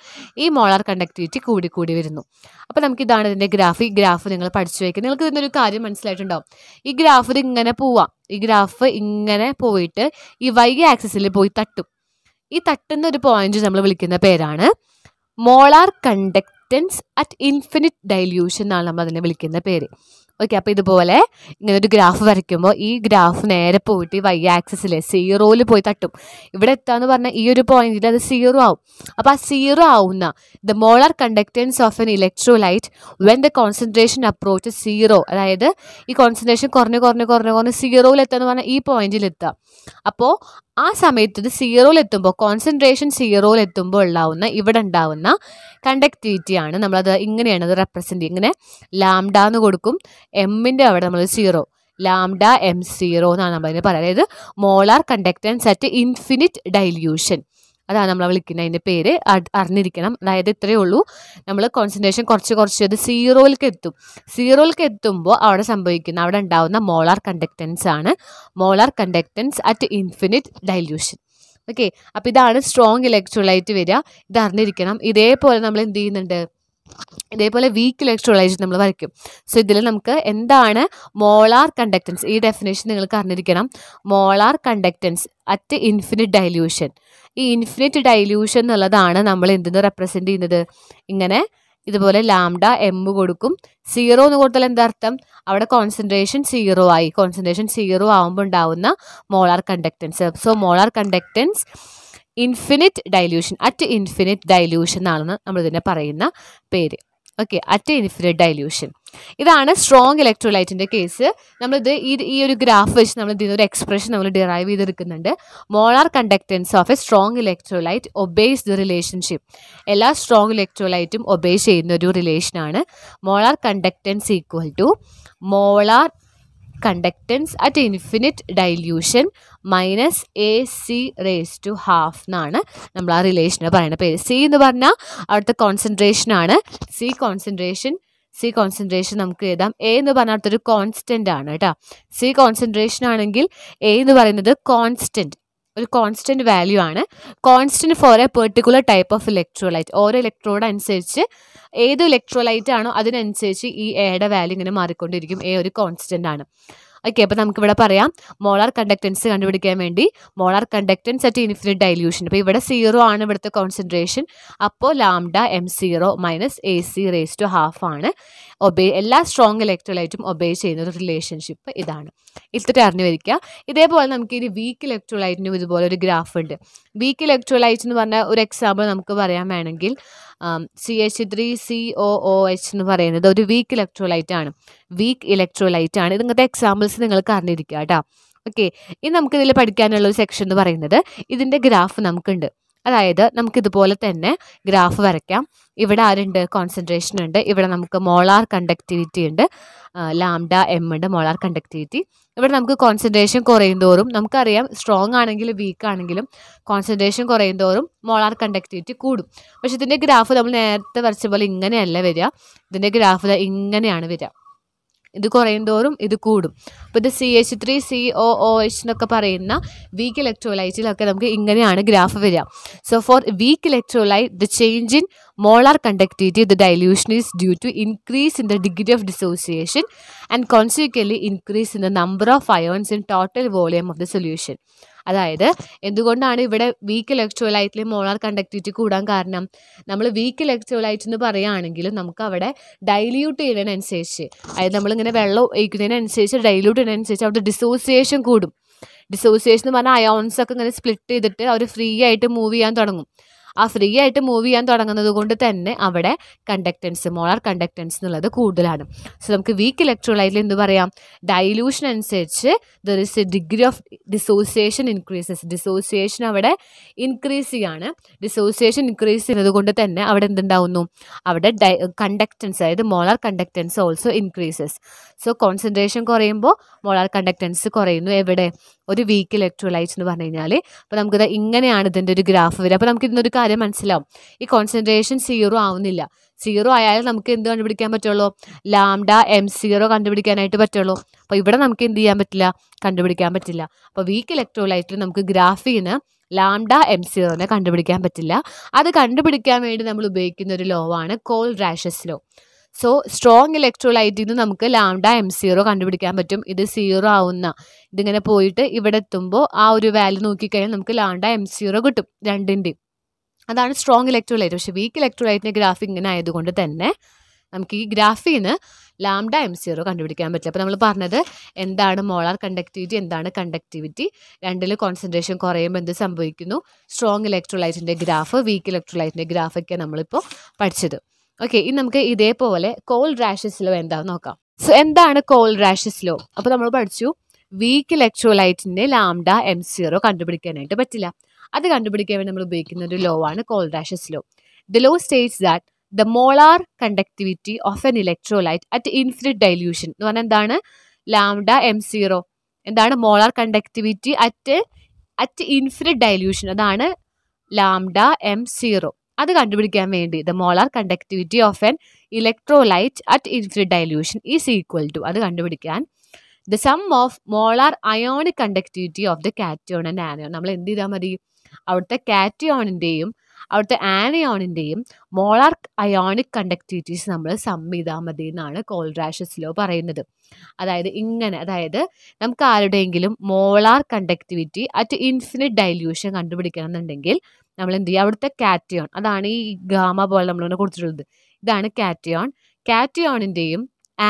ഈ മോളാർ കണ്ടക്ടിവിറ്റി കൂടി കൂടി വരുന്നു അപ്പോൾ നമുക്ക് ഇതാണ് ഇതിൻ്റെ ഗ്രാഫ് ഈ ഗ്രാഫ് നിങ്ങൾ പഠിച്ചു വയ്ക്കുക നിങ്ങൾക്ക് ഇതിൻ്റെ ഒരു കാര്യം മനസ്സിലായിട്ടുണ്ടാവും ഈ ഗ്രാഫ് ഇത് ഇങ്ങനെ പോവാം ഈ ഗ്രാഫ് ഇങ്ങനെ പോയിട്ട് ഈ വൈ ആക്സിസിൽ പോയി തട്ടും ഈ തട്ടുന്ന ഒരു പോയിന്റ് നമ്മൾ വിളിക്കുന്ന പേരാണ് molar conduct reactance at infinite dilution എന്നാണ് നമ്മൾ അതിനെ വിളിക്കുന്ന പേര് ഓക്കെ അപ്പോൾ ഇതുപോലെ ഇങ്ങനെ ഒരു ഗ്രാഫ് വരയ്ക്കുമ്പോൾ ഈ ഗ്രാഫ് നേരെ പോയിട്ട് ഈ വൈ ആക്സിസിലെ സീറോയിൽ പോയി തട്ടും ഇവിടെ എത്താന്ന് പറഞ്ഞാൽ ഈ ഒരു പോയിന്റിൽ അത് സീറോ ആവും അപ്പോൾ ആ സീറോ ആവുന്ന the molar conductance of an electrolyte when the concentration approach zero അതായത് ഈ കോൺസെൻട്രേഷൻ കുറഞ്ഞ് കുറഞ്ഞ് കുറഞ്ഞ് കുറഞ്ഞ് സീറോയിൽ എത്താന്ന് പറഞ്ഞാൽ ഈ പോയിന്റിൽ എത്താം അപ്പോൾ ആ സമയത്ത് ഇത് സീറോയിലെത്തുമ്പോൾ കോൺസെൻട്രേഷൻ സീറോയിലെത്തുമ്പോൾ ഉണ്ടാവുന്ന ഇവിടെ ഉണ്ടാവുന്ന കണ്ടക്ടിവിറ്റിയാണ് നമ്മളത് ഇങ്ങനെയാണ് അത് റെപ്രസെൻറ്റ് ഇങ്ങനെ ലാംഡ എന്ന് കൊടുക്കും എമ്മിൻ്റെ അവിടെ നമ്മൾ സീറോ ലാംഡ എം സീറോ എന്നാണ് നമ്മളതിന് പറയുന്നത് അതായത് molar conductance at infinite dilution അതാണ് നമ്മൾ അതിൻ്റെ പേര് അറിഞ്ഞിരിക്കണം അതായത് ഇത്രയേ ഉള്ളൂ നമ്മൾ കോൺസെൻട്രേഷൻ കുറച്ച് കുറച്ച് അത് സീറോയിലേക്ക് എത്തും സീറോയിലേക്ക് എത്തുമ്പോൾ അവിടെ സംഭവിക്കുന്ന അവിടെ ഉണ്ടാവുന്ന മോളാർ കണ്ടക്റ്റൻസ് ആണ് molar conductance at infinite dilution okay അപ്പോൾ ഇതാണ് സ്ട്രോങ് ഇലക്ട്രോലൈറ്റ് വരിക ഇത് അറിഞ്ഞിരിക്കണം ഇതേപോലെ നമ്മൾ എന്ത് ചെയ്യുന്നുണ്ട് ഇതേപോലെ വീക്ക് ലെക്സ്ട്രലൈസേഷൻ നമ്മൾ വരയ്ക്കും സോ ഇതിൽ നമുക്ക് എന്താണ് മോളാർ കണ്ടക്റ്റൻസ് ഈ ഡെഫിനേഷൻ നിങ്ങൾക്ക് അറിഞ്ഞിരിക്കണം molar conductance at infinite dilution ഈ ഇൻഫിനിറ്റ് ഡൈല്യൂഷൻ എന്നുള്ളതാണ് നമ്മൾ എന്തിനു റെപ്രസെൻ്റ് ചെയ്യുന്നത് ഇങ്ങനെ ഇതുപോലെ ലാംഡ എം കൊടുക്കും സീറോ എന്ന് കൊടുത്താൽ എന്താ അർത്ഥം അവിടെ കോൺസെൻട്രേഷൻ സീറോ ആയി കോൺസെൻട്രേഷൻ സീറോ ആകുമ്പോൾ ഉണ്ടാവുന്ന molar conductance so molar conductance infinite dilution at infinite dilution എന്നാണെന്ന് നമ്മൾ ഇതിനെ പറയുന്ന പേര് ഓക്കെ അറ്റ് ഇൻഫിനിറ്റ് ഡൈല്യൂഷൻ ഇതാണ് സ്ട്രോങ് ഇലക്ട്രോലൈറ്റിൻ്റെ കേസ് നമ്മളിത് ഈ ഈ ഒരു ഗ്രാഫ് വെച്ച് നമ്മൾ ഇതിനൊരു ഒരു എക്സ്പ്രഷൻ നമ്മൾ ഡിറൈവ് ചെയ്തെടുക്കുന്നുണ്ട് molar conductance of a strong electrolyte obeys the relationship എല്ലാ സ്ട്രോങ് ഇലക്ട്രോലൈറ്റും ഒബേ ചെയ്യുന്ന ഒരു റിലേഷനാണ് molar conductance equal to molar conductance at infinite dilution minus A C raise to half എന്നാണ് നമ്മൾ ആ റിലേഷനെ പറയുന്നത് പേര് സി എന്ന് പറഞ്ഞാൽ അവിടുത്തെ കോൺസെൻട്രേഷനാണ് സി കോൺസെൻട്രേഷൻ സി കോൺസെൻട്രേഷൻ നമുക്ക് എഴുതാം എ എന്ന് പറഞ്ഞ അടുത്തൊരു കോൺസ്റ്റൻ്റ് ആണ് കേട്ടോ സി കോൺസെൻട്രേഷൻ ആണെങ്കിൽ എ എന്ന് പറയുന്നത് കോൺസ്റ്റൻറ്റ് ഒരു കോൺസ്റ്റൻറ്റ് വാല്യൂ ആണ് constant for a particular type of electrolyte ഓരോ ഇലക്ട്രോഡ് അനുസരിച്ച് ഏത് ഇലക്ട്രോലൈറ്റ് ആണോ അതിനനുസരിച്ച് ഈ എയുടെ വാല്യൂ ഇങ്ങനെ മാറിക്കൊണ്ടിരിക്കും എ ഒരു കോൺസ്റ്റൻ്റ് ആണ് ഓക്കെ അപ്പോൾ നമുക്കിവിടെ പറയാം മോളാർ കണ്ടക്റ്റൻസ് കണ്ടുപിടിക്കാൻ വേണ്ടി molar conductance at infinite dilution അപ്പോൾ ഇവിടെ സീറോ ആണ് ഇവിടുത്തെ കോൺസെൻട്രേഷൻ അപ്പോൾ lambda M zero minus A C raise to half ആണ് ഒബേ എല്ലാ സ്ട്രോങ് ഇലക്ട്രോലൈറ്റും ഒബേ ചെയ്യുന്ന ഒരു റിലേഷൻഷിപ്പ് ഇതാണ് ഇത്ര അറിഞ്ഞു വരിക്കുക ഇതേപോലെ നമുക്ക് ഇനി വീക്ക് ഇലക്ട്രോലൈറ്റിനും ഇതുപോലെ ഒരു ഗ്രാഫ് ഉണ്ട് വീക്ക് ഇലക്ട്രോലൈറ്റ് എന്ന് പറഞ്ഞ ഒരു എക്സാമ്പിൾ നമുക്ക് പറയാൻ വേണമെങ്കിൽ C H three C O O H എന്ന് പറയുന്നത് ഒരു വീക്ക് ഇലക്ട്രോലൈറ്റ് ആണ് വീക്ക് ഇലക്ട്രോലൈറ്റ് ആണ് ഇതിങ്ങനത്തെ എക്സാമ്പിൾസ് നിങ്ങൾക്ക് അറിഞ്ഞിരിക്കുക കേട്ടോ ഓക്കെ ഇനി നമുക്ക് പഠിക്കാനുള്ള ഒരു സെക്ഷൻ എന്ന് പറയുന്നത് ഇതിൻ്റെ ഗ്രാഫ് നമുക്കുണ്ട് അതായത് നമുക്കിതുപോലെ തന്നെ ഗ്രാഫ് വരയ്ക്കാം ഇവിടെ ആരുണ്ട് കോൺസെൻട്രേഷൻ ഉണ്ട് ഇവിടെ നമുക്ക് മോളാർ കണ്ടക്ടിവിറ്റി ഉണ്ട് ലാംഡ എം ഉണ്ട് മോളാർ കണ്ടക്ടിവിറ്റി ഇവിടെ നമുക്ക് കോൺസെൻട്രേഷൻ കുറയും തോറും നമുക്കറിയാം സ്ട്രോങ് ആണെങ്കിലും വീക്ക് ആണെങ്കിലും കോൺസെൻട്രേഷൻ കുറയും തോറും മോളാർ കണ്ടക്ടിവിറ്റി കൂടും പക്ഷെ ഇതിൻ്റെ ഗ്രാഫ് നമ്മൾ നേരത്തെ വരച്ച പോലെ ഇങ്ങനെയല്ല വരിക ഇതിൻ്റെ ഗ്രാഫ് ഇങ്ങനെയാണ് വരിക ഇത് കുറയുന്തോറും ഇത് കൂടും അപ്പോൾ ഇത് C H three C O O H എന്നൊക്കെ പറയുന്ന വീക്ക് ഇലക്ട്രോലൈറ്റിലൊക്കെ നമുക്ക് ഇങ്ങനെയാണ് ഗ്രാഫ് വരിക so for weak electrolyte the change in molar conductivity the dilution is due to increase in the degree of dissociation and consequently increase in the number of ions in total volume of the solution അതായത് എന്തുകൊണ്ടാണ് ഇവിടെ week ഇലക്ട്രോലൈറ്റിൽ molar conductivity കൂടാൻ കാരണം നമ്മൾ week electrolyte എന്ന് പറയുകയാണെങ്കിലും നമുക്ക് അവിടെ dilute ചെയ്യുന്നതിനനുസരിച്ച് അതായത് നമ്മളിങ്ങനെ വെള്ളം ഒഴിക്കുന്നതിനനുസരിച്ച് ഡൈല്യൂട്ട് ചെയ്യുന്നതിനനുസരിച്ച് അവിടെ ഡിസോസിയേഷൻ കൂടും ഡിസോസിയേഷൻ എന്ന് പറഞ്ഞാൽ അയോൺസ് ഒക്കെ ഇങ്ങനെ സ്പ്ലിറ്റ് ചെയ്തിട്ട് അവർ ഫ്രീ ആയിട്ട് മൂവ് ചെയ്യാൻ തുടങ്ങും ആ ഫ്രീ ആയിട്ട് മൂവ് ചെയ്യാൻ തുടങ്ങുന്നത് കൊണ്ട് തന്നെ അവിടെ കണ്ടക്റ്റൻസ് മോളാർ കണ്ടക്റ്റൻസ് എന്നുള്ളത് കൂടുതലാണ് സോ നമുക്ക് വീക്ക് ഇലക്ട്രോലൈറ്റിൽ എന്ത് പറയാം ഡൈലൂഷൻ അനുസരിച്ച് there is a degree of dissociation increases dissociation അവിടെ ഇൻക്രീസ് ചെയ്യാണ് ഡിസോസിയേഷൻ ഇൻക്രീസ് ചെയ്യുന്നത് കൊണ്ട് തന്നെ അവിടെ എന്തുണ്ടാവുന്നു അവിടെ കണ്ടക്റ്റൻസ് അതായത് molar conductance also increases so concentration കുറയുമ്പോൾ മോളാർ കണ്ടക്റ്റൻസ് കുറയുന്നു എവിടെ ഒരു വീക്ക് ഇലക്ട്രോലൈറ്റ്സ് എന്ന് പറഞ്ഞു കഴിഞ്ഞാൽ അപ്പോൾ നമുക്കിത് ഇങ്ങനെയാണ് ഇതിൻ്റെ ഒരു ഗ്രാഫ് വരിക അപ്പോൾ നമുക്ക് ഇതിനൊരു കാര്യം മനസ്സിലാവും ഈ കോൺസെൻട്രേഷൻ സീറോ ആവുന്നില്ല സീറോ ആയാലും നമുക്ക് എന്ത് കണ്ടുപിടിക്കാൻ പറ്റുള്ളൂ ലാംഡ എം സീറോ കണ്ടുപിടിക്കാനായിട്ട് പറ്റുള്ളൂ അപ്പോൾ ഇവിടെ നമുക്ക് എന്ത് ചെയ്യാൻ പറ്റില്ല കണ്ടുപിടിക്കാൻ പറ്റില്ല അപ്പോൾ വീക്ക് ഇലക്ട്രോലൈറ്റിൽ നമുക്ക് ഗ്രാഫീന് ലാംഡ എം സീറോനെ കണ്ടുപിടിക്കാൻ പറ്റില്ല അത് കണ്ടുപിടിക്കാൻ വേണ്ടി നമ്മൾ ഉപയോഗിക്കുന്ന ഒരു ലോ ആണ് Kohlrausch's law so strong ഇലക്ട്രോലൈറ്റിൽ നിന്ന് നമുക്ക് ലാംഡ എം സീറോ കണ്ടുപിടിക്കാൻ പറ്റും ഇത് സീറോ ആവുന്ന ഇതിങ്ങനെ പോയിട്ട് ഇവിടെ എത്തുമ്പോൾ ആ ഒരു വാല്യൂ നോക്കിക്കഴിഞ്ഞാൽ നമുക്ക് ലാംഡ എം സീറോ കിട്ടും രണ്ടിൻ്റെയും അതാണ് സ്ട്രോങ് ഇലക്ട്രോലൈറ്റ് പക്ഷേ വീക്ക് ഇലക്ട്രോലൈറ്റിൻ്റെ ഗ്രാഫ് ഇങ്ങനെ ആയതുകൊണ്ട് തന്നെ നമുക്ക് ഈ ഗ്രാഫിൽ നിന്ന് ലാംഡ എം സീറോ കണ്ടുപിടിക്കാൻ പറ്റില്ല അപ്പോൾ നമ്മൾ പറഞ്ഞത് എന്താണ് മോളാർ കണ്ടക്ടിവിറ്റി എന്താണ് കണ്ടക്ടിവിറ്റി രണ്ടിൽ കോൺസെൻട്രേഷൻ കുറയുമ്പോൾ എന്ത് സംഭവിക്കുന്നു സ്ട്രോങ് ഇലക്ട്രോലൈറ്റിൻ്റെ ഗ്രാഫ് വീക്ക് ഇലക്ട്രോലൈറ്റിൻ്റെ ഗ്രാഫൊക്കെ നമ്മളിപ്പോൾ പഠിച്ചത് ഓക്കെ ഇനി നമുക്ക് ഇതേപോലെ കോൾ റാഷസ് ലോ എന്താണെന്ന് നോക്കാം സോ എന്താണ് കോൾ റാഷസ് ലോ അപ്പോൾ നമ്മൾ പഠിച്ചു വീക്ക് ഇലക്ട്രോലൈറ്റിൻ്റെ ലാംഡ എം സീറോ കണ്ടുപിടിക്കാനായിട്ട് പറ്റില്ല അത് കണ്ടുപിടിക്കാൻ വേണ്ടി നമ്മൾ ഉപയോഗിക്കുന്ന ഒരു ലോ ആണ് Kohlrausch's law the law states that the molar conductivity of an electrolyte at infinite dilution എന്ന് പറഞ്ഞാൽ എന്താണ് ലാംഡ എം സീറോ എന്താണ് molar conductivity at at infinite dilution അതാണ് ലാംഡ എം സീറോ അത് കണ്ടുപിടിക്കാൻ വേണ്ടി the molar conductivity of an electrolyte at infinite dilution is equal to അത് കണ്ടുപിടിക്കാൻ the sum of molar ionic conductivity of the cation and anion നമ്മൾ എന്ത് ചെയ്താൽ മതി അവിടുത്തെ കാറ്റിയോണിൻ്റെയും അവിടുത്തെ ആനയോണിൻ്റെയും മോളാർ അയോണിക് കണ്ടക്ടിവിറ്റീസ് നമ്മൾ സം ചെയ്താൽ മതി എന്നാണ് കോൾറാഷസ് ലോ പറയുന്നത് അതായത് ഇങ്ങനെ അതായത് നമുക്ക് ആരുടെയെങ്കിലും molar conductivity at infinite dilution കണ്ടുപിടിക്കണം എന്നുണ്ടെങ്കിൽ നമ്മൾ എന്ത് ചെയ്യുക അവിടുത്തെ കാറ്റിയോൺ അതാണ് ഈ ഗാമ പോലെ നമ്മളിങ്ങനെ കൊടുത്തിട്ടുള്ളത് ഇതാണ് കാറ്റിയോൺ കാറ്റിയോണിൻ്റെയും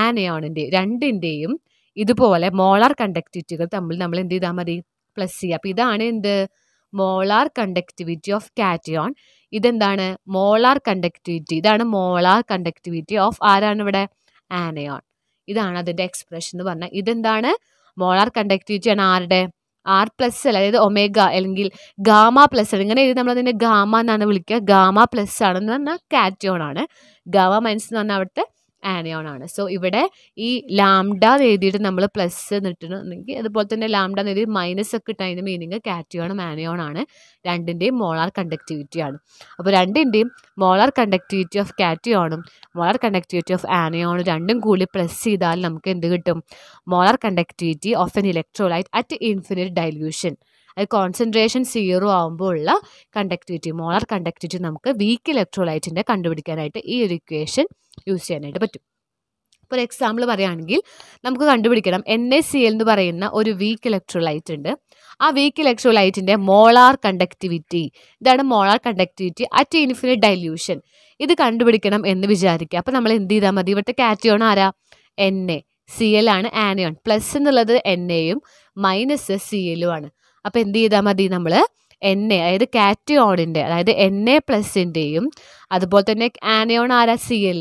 ആനയോണിൻ്റെയും രണ്ടിൻ്റെയും ഇതുപോലെ മോളാർ കണ്ടക്ടിവിറ്റികൾ തമ്മിൽ നമ്മൾ എന്ത് ചെയ്താൽ മതി പ്ലസ് ചെയ്യുക അപ്പോൾ ഇതാണ് എന്ത് മോളാർ കണ്ടക്ടിവിറ്റി ഓഫ് കാറ്റിയോൺ ഇതെന്താണ് മോളാർ കണ്ടക്ടിവിറ്റി ഇതാണ് മോളാർ കണ്ടക്ടിവിറ്റി ഓഫ് ആരാണ് ഇവിടെ ആനയോൺ ഇതാണ് അതിൻ്റെ എക്സ്പ്രഷൻ എന്ന് പറഞ്ഞാൽ ഇതെന്താണ് മോളാർ കണ്ടക്ടിവിറ്റി ആണ് ആരുടെ ആർ പ്ലസ് അല്ല അതായത് ഒമേഗ അല്ലെങ്കിൽ ഗാമ പ്ലസ് ആണ് ഇങ്ങനെ എഴുതി നമ്മളതിനെ ഗാമ എന്നാണ് വിളിക്കുക ഗാമ പ്ലസ് ആണെന്ന് പറഞ്ഞാൽ കാറ്റിയോൺ ആണ് ഗാമ മൈനസ് എന്ന് പറഞ്ഞാൽ അവിടുത്തെ ആനയോൺ ആണ് സോ ഇവിടെ ഈ ലാംഡ എഴുതിയിട്ട് നമ്മൾ പ്ലസ് നിട്ടണമെങ്കിൽ അതുപോലെ തന്നെ ലാംഡ എന്ന് എഴുതി മൈനസ് ഒക്കെ ഇട്ട് അതിൻ്റെ മീനിങ് കാറ്റിയോണും ആനയോൺ ആണ് രണ്ടിൻ്റെയും മോളാർ ആണ് അപ്പോൾ രണ്ടിൻ്റെയും മോളാർ കണ്ടക്ടിവിറ്റി ഓഫ് കാറ്റിയോണും മോളാർ കണ്ടക്ടിവിറ്റി ഓഫ് ആനയോണും രണ്ടും കൂടി പ്ലസ് ചെയ്താൽ നമുക്ക് എന്ത് കിട്ടും molar conductivity of an electrolyte at infinite dilution അത് കോൺസെൻട്രേഷൻ സീറോ ആകുമ്പോൾ ഉള്ള കണ്ടക്ടിവിറ്റി മോളർ കണ്ടക്ടിവിറ്റി നമുക്ക് വീക്ക് ഇലക്ട്രോലൈറ്റിൻ്റെ കണ്ടുപിടിക്കാനായിട്ട് ഈ ഒരു ഇക്വേഷൻ യൂസ് ചെയ്യാനായിട്ട് പറ്റും ഇപ്പോൾ ഒരു എക്സാമ്പിൾ പറയുകയാണെങ്കിൽ നമുക്ക് കണ്ടുപിടിക്കണം എൻ എ സി എൽ എന്ന് പറയുന്ന ഒരു വീക്ക് ഇലക്ട്രോലൈറ്റ് ഉണ്ട് ആ വീക്ക് ഇലക്ട്രോലൈറ്റിൻ്റെ മോളാർ കണ്ടക്ടിവിറ്റി ഇതാണ് molar conductivity at infinite dilution ഇത് കണ്ടുപിടിക്കണം എന്ന് വിചാരിക്കുക അപ്പോൾ നമ്മൾ എന്ത് ചെയ്താൽ മതി ഇവിടുത്തെ കാറ്റിയോൺ ആരാ എൻ എ സി എൽ ആണ് ആനയോൺ പ്ലസ് എന്നുള്ളത് എൻ എയും മൈനസ് സി എല്ലുമാണ് ആണ് അപ്പോൾ എന്ത് ചെയ്താൽ മതി നമ്മൾ എൻ എ അതായത് കാറ്റിയോണിൻ്റെ അതായത് എൻ എ പ്ലസിൻ്റെയും അതുപോലെ തന്നെ ആനയോൺ ആരാ സി എൽ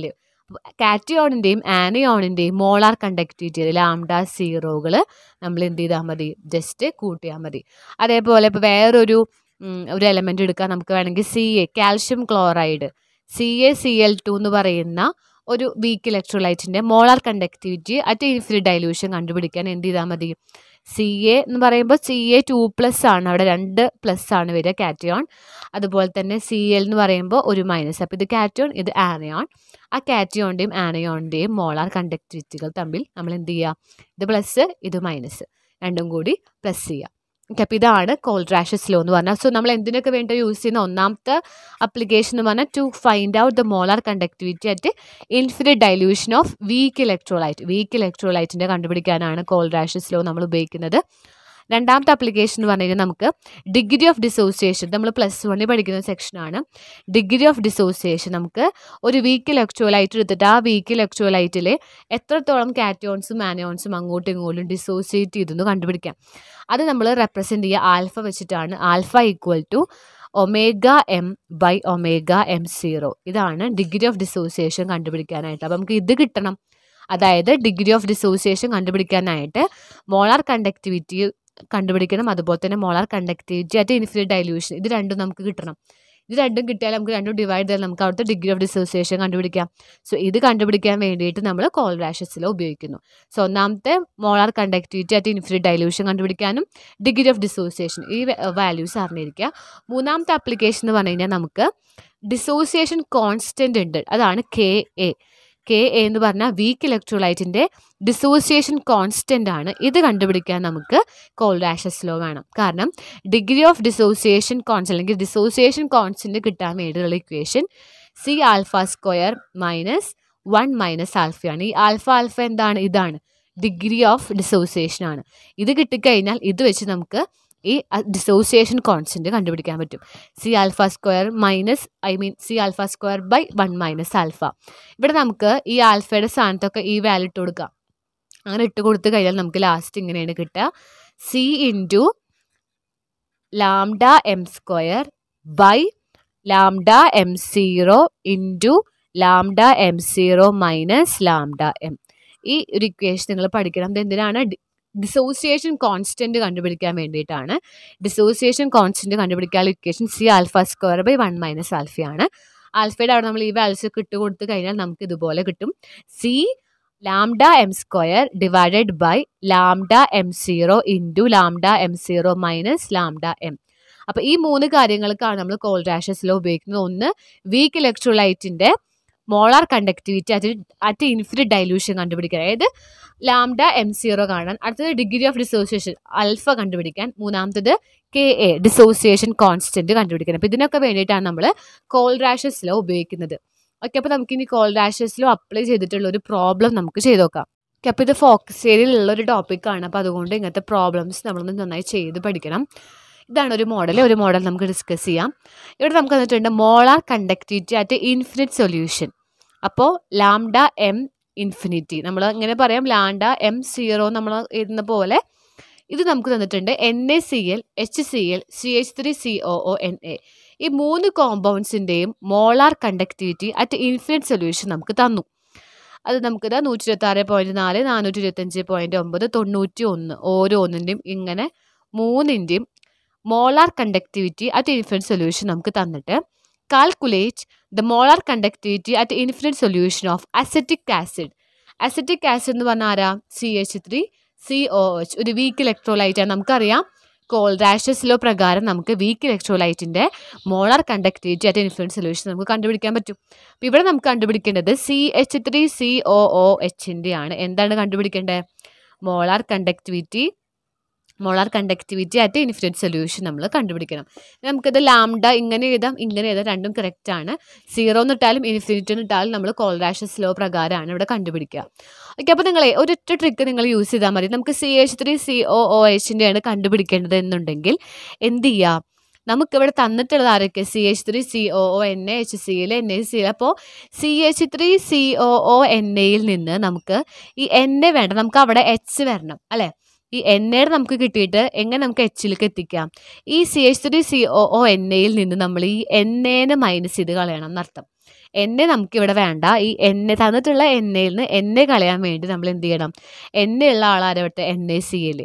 കാറ്റിയോണിൻ്റെയും ആനയോണിൻ്റെയും മോളാർ കണ്ടക്ടിവിറ്റി ലാംഡ സീറോകൾ നമ്മൾ എന്ത് ചെയ്താൽ മതി ജസ്റ്റ് കൂട്ടിയാൽ മതി അതേപോലെ ഇപ്പോൾ വേറൊരു ഒരു എലമെൻ്റ് എടുക്കാം നമുക്ക് വേണമെങ്കിൽ C A calcium chloride C A C L two എന്ന് പറയുന്ന ഒരു വീക്ക് ഇലക്ട്രോലൈറ്റിൻ്റെ molar conductivity at infinite dilution കണ്ടുപിടിക്കാൻ എന്ത് ചെയ്താൽ മതി സി എ എന്ന് പറയുമ്പോൾ സി എ ടു പ്ലസ് ആണ് അവിടെ രണ്ട് പ്ലസ് ആണ് വരിക കാറ്റയോൺ അതുപോലെ തന്നെ സി എൽ എന്ന് പറയുമ്പോൾ ഒരു മൈനസ് അപ്പോൾ ഇത് കാറ്റയോൺ ഇത് ആനയോൺ ആ കാറ്റിയോണിൻ്റെയും ആനയോണിൻ്റെയും മോളാർ കണ്ടക്ടിവിറ്റികൾ തമ്മിൽ നമ്മൾ എന്ത് ചെയ്യുക ഇത് പ്ലസ് ഇത് മൈനസ് രണ്ടും കൂടി പ്ലസ് ചെയ്യുക ഓക്കെ അപ്പോൾ ഇതാണ് കോൾഡ് റാഷസ് ലോ എന്ന് പറഞ്ഞാൽ സോ നമ്മൾ എന്തിനൊക്കെ വേണ്ടി യൂസ് ചെയ്യുന്ന ഒന്നാമത്തെ അപ്ലിക്കേഷൻ എന്ന് പറഞ്ഞാൽ to find out the molar conductivity at infinite dilution of weak electrolyte weak ഇലക്ട്രോലൈറ്റിൻ്റെ കണ്ടുപിടിക്കാനാണ് കോൾഡ് റാഷസ് ലോ നമ്മൾ ഉപയോഗിക്കുന്നത് രണ്ടാമത്തെ ആപ്ലിക്കേഷൻ എന്ന് കഴിഞ്ഞാൽ നമുക്ക് ഡിഗ്രി ഓഫ് ഡിസോസിയേഷൻ നമ്മൾ പ്ലസ് വണ്ണിൽ പഠിക്കുന്ന സെക്ഷനാണ് ഡിഗ്രി ഓഫ് ഡിസോസിയേഷൻ നമുക്ക് ഒരു വീക്കിൽ ലെക്ച്വലായിട്ട് എടുത്തിട്ട് ആ വീക്കിൽ ലെക്ച്വലായിട്ടിൽ എത്രത്തോളം കാറ്റോൺസും ആനോൺസും അങ്ങോട്ടും ഇങ്ങോട്ടും ഡിസോസിയേറ്റ് ചെയ്തെന്ന് കണ്ടുപിടിക്കാം അത് നമ്മൾ റെപ്രസെൻറ്റ് ചെയ്യുക ആൽഫ വെച്ചിട്ടാണ് alpha equal to omega M by omega M zero ഇതാണ് ഡിഗ്രി ഓഫ് ഡിസോസിയേഷൻ കണ്ടുപിടിക്കാനായിട്ട് അപ്പം നമുക്ക് ഇത് കിട്ടണം അതായത് ഡിഗ്രി ഓഫ് ഡിസോസിയേഷൻ കണ്ടുപിടിക്കാനായിട്ട് മോളാർ കണ്ടക്ടിവിറ്റി കണ്ടുപിടിക്കണം അതുപോലെ തന്നെ molar conductivity at infinite dilution ഇത് രണ്ടും നമുക്ക് കിട്ടണം ഇത് രണ്ടും കിട്ടിയാൽ നമുക്ക് രണ്ടും ഡിവൈഡ് ചെയ്താൽ നമുക്ക് അവിടുത്തെ ഡിഗ്രി ഓഫ് ഡിസോസിയേഷൻ കണ്ടുപിടിക്കാം സോ ഇത് കണ്ടുപിടിക്കാൻ വേണ്ടിയിട്ട് നമ്മൾ കോൾ റാഷസിൽ ഉപയോഗിക്കുന്നു സോ ഒന്നാമത്തെ molar conductivity at infinite dilution കണ്ടുപിടിക്കാനും ഡിഗ്രി ഓഫ് ഡിസോസിയേഷൻ ഈ വാല്യൂസ് അറിഞ്ഞിരിക്കുക മൂന്നാമത്തെ ആപ്ലിക്കേഷൻ എന്ന് പറഞ്ഞു കഴിഞ്ഞാൽ നമുക്ക് ഡിസോസിയേഷൻ കോൺസ്റ്റൻ്റ് ഉണ്ട് അതാണ് കെ എ കെ എ എന്ന് പറഞ്ഞാൽ വീക്ക് ഇലക്ട്രോലൈറ്റിൻ്റെ ഡിസോസിയേഷൻ കോൺസ്റ്റൻ്റ് ആണ് ഇത് കണ്ടുപിടിക്കാൻ നമുക്ക് കോൾഡാഷസ് ലോ വേണം കാരണം ഡിഗ്രി ഓഫ് ഡിസോസിയേഷൻ കോൺസ്റ്റൻ്റ് അല്ലെങ്കിൽ ഡിസോസിയേഷൻ കോൺസ്റ്റൻ്റ് കിട്ടാൻ വേണ്ടിയുള്ള equation C alpha square minus one minus ആൽഫയാണ് ഈ ആൽഫ ആൽഫ എന്താണ് ഇതാണ് ഡിഗ്രി ഓഫ് ഡിസോസിയേഷൻ ആണ് ഇത് കിട്ടിക്കഴിഞ്ഞാൽ ഇത് വെച്ച് നമുക്ക് ഈ ഡിസോസിയേഷൻ കോൺസ്റ്റൻറ്റ് കണ്ടുപിടിക്കാൻ പറ്റും C alpha square minus I mean C alpha square by one minus alpha ഇവിടെ നമുക്ക് ഈ ആൽഫയുടെ സ്ഥാനത്തൊക്കെ ഈ വാല്യൂ ഇട്ട് കൊടുക്കാം അങ്ങനെ ഇട്ട് കൊടുത്ത് കഴിഞ്ഞാൽ നമുക്ക് ലാസ്റ്റ് ഇങ്ങനെയാണ് കിട്ടുക C into lambda M square by lambda M zero into lambda M zero minus lambda M ഈ ഒരു ഇക്വേഷൻ നിങ്ങൾ പഠിക്കണം അത് എന്തിനാണ് ഡിസോസിയേഷൻ കോൺസ്റ്റൻറ്റ് കണ്ടുപിടിക്കാൻ വേണ്ടിയിട്ടാണ് ഡിസോസിയേഷൻ കോൺസ്റ്റൻറ്റ് കണ്ടുപിടിക്കാൻ equation C alpha square by one minus ആൽഫയാണ് ആൽഫയുടെ അവിടെ നമ്മൾ ഈ വാൽസ് കിട്ടു കൊടുത്തു കഴിഞ്ഞാൽ നമുക്ക് ഇതുപോലെ കിട്ടും C lambda M square divided by lambda M zero into lambda M zero minus lambda M അപ്പോൾ ഈ മൂന്ന് കാര്യങ്ങൾക്കാണ് നമ്മൾ കോൾഡാഷസ് ലോ ഉപയോഗിക്കുന്നത് ഒന്ന് വീക്ക് ഇലക്ട്രോലൈറ്റിൻ്റെ molar conductivity at at infinite dilution കണ്ടുപിടിക്കുക അതായത് ലാംഡ എം സീറോ കാണാൻ അടുത്തത് ഡിഗ്രി ഓഫ് ഡിസോസിയേഷൻ അൽഫ കണ്ടുപിടിക്കാൻ മൂന്നാമത്തത് കെ എ ഡിസോസിയേഷൻ കോൺസ്റ്റൻറ്റ് കണ്ടുപിടിക്കണം അപ്പോൾ ഇതിനൊക്കെ വേണ്ടിയിട്ടാണ് നമ്മൾ കോൾ റാഷസ് ലോ ഉപയോഗിക്കുന്നത് ഓക്കെ അപ്പോൾ ഇനി കോൾ റാഷസ് ലോ അപ്ലൈ ചെയ്തിട്ടുള്ള ഒരു പ്രോബ്ലം നമുക്ക് ചെയ്ത് നോക്കാം ഓക്കെ അപ്പോൾ ഇത് ഫോക്കസ് ഏരിയയിലുള്ള ഒരു ടോപ്പിക്കാണ് അപ്പോൾ അതുകൊണ്ട് ഇങ്ങനത്തെ പ്രോബ്ലംസ് നമ്മളൊന്ന് നന്നായി ചെയ്ത് പഠിക്കണം ഇതാണ് ഒരു മോഡൽ ഒരു മോഡൽ നമുക്ക് ഡിസ്കസ് ചെയ്യാം ഇവിടെ നമുക്ക് വന്നിട്ടുണ്ട് molar conductivity at infinite solution അപ്പോൾ ലാംഡ എം ഇൻഫിനിറ്റി നമ്മൾ ഇങ്ങനെ പറയാം ലാംഡ എം സീറോ നമ്മൾ എഴുതുന്ന പോലെ ഇത് നമുക്ക് തന്നിട്ടുണ്ട് N A C L H C L C H three C O O N A ഈ മൂന്ന് കോമ്പൗണ്ട്സിൻ്റെയും molar conductivity at infinite solution നമുക്ക് തന്നു അത് നമുക്ക് ഇതാ നൂറ്റി ഇരുപത്തി ആറ് പോയിന്റ് നാല് നാനൂറ്റി ഇരുപത്തി അഞ്ച് പോയിന്റ് ഒമ്പത് തൊണ്ണൂറ്റി ഒന്ന് ഓരോന്നിൻ്റെയും ഇങ്ങനെ മൂന്നിൻ്റെയും molar conductivity at infinite solution നമുക്ക് തന്നിട്ട് calculate the molar conductivity at infinite solution of acetic acid acetic acid എന്ന് പറഞ്ഞാൽ ആരാ C H three C O H ഒരു വീക്ക് ഇലക്ട്രോലൈറ്റാണ് നമുക്കറിയാം കോൾ റാഷസിലോ പ്രകാരം നമുക്ക് വീക്ക് ഇലക്ട്രോലൈറ്റിൻ്റെ molar conductivity at influence solution നമുക്ക് കണ്ടുപിടിക്കാൻ പറ്റും അപ്പോൾ ഇവിടെ നമുക്ക് കണ്ടുപിടിക്കേണ്ടത് C H three C O O എച്ചിൻ്റെ ആണ് എന്താണ് കണ്ടുപിടിക്കേണ്ടത് മോളാർ കണ്ടക്ടിവിറ്റി മോളാർ കണ്ടക്ടിവിറ്റി ആറ്റ് ഇൻഫിനിറ്റ് സൊല്യൂഷൻ നമ്മൾ കണ്ടുപിടിക്കണം നമുക്കിത് ലാംഡ ഇങ്ങനെ എഴുതാം ഇങ്ങനെ എഴുതാം രണ്ടും കറക്റ്റ് ആണ് സീറോ എന്നിട്ടാലും ഇൻഫിനിറ്റ് എന്നിട്ടാലും നമ്മൾ കോൾറാഷസ് ലോ പ്രകാരമാണ് ഇവിടെ കണ്ടുപിടിക്കുക ഓക്കെ അപ്പോൾ നിങ്ങളെ ഒരൊറ്റ ട്രിക്ക് നിങ്ങൾ യൂസ് ചെയ്താൽ മതി നമുക്ക് C H three C O O എച്ചിൻ്റെയാണ് കണ്ടുപിടിക്കേണ്ടത് എന്നുണ്ടെങ്കിൽ എന്ത് ചെയ്യാം നമുക്കിവിടെ തന്നിട്ടുള്ളത് ആരൊക്കെ C H three C O O N A H സിയിൽ എൻ എ സിയിൽ അപ്പോൾ C H three C O O N എയിൽ നിന്ന് നമുക്ക് ഈ എൻ എ വേണ്ട നമുക്ക് അവിടെ എച്ച് വരണം അല്ലേ ഈ എണ്ണയുടെ നമുക്ക് കിട്ടിയിട്ട് എങ്ങനെ നമുക്ക് എച്ചിലേക്ക് എത്തിക്കാം ഈ C H three C O O എയിൽ നിന്ന് നമ്മൾ ഈ എന് മൈനസ് ചെയ്ത് കളയണം എന്നർത്ഥം നമുക്ക് നമുക്കിവിടെ വേണ്ട ഈ എ തന്നിട്ടുള്ള എയിൽ നിന്ന് എ കളയാൻ വേണ്ടി നമ്മൾ എന്ത് ചെയ്യണം എണ്ണയുള്ള ആളാരവട്ടെ എൻ എ സി എൽ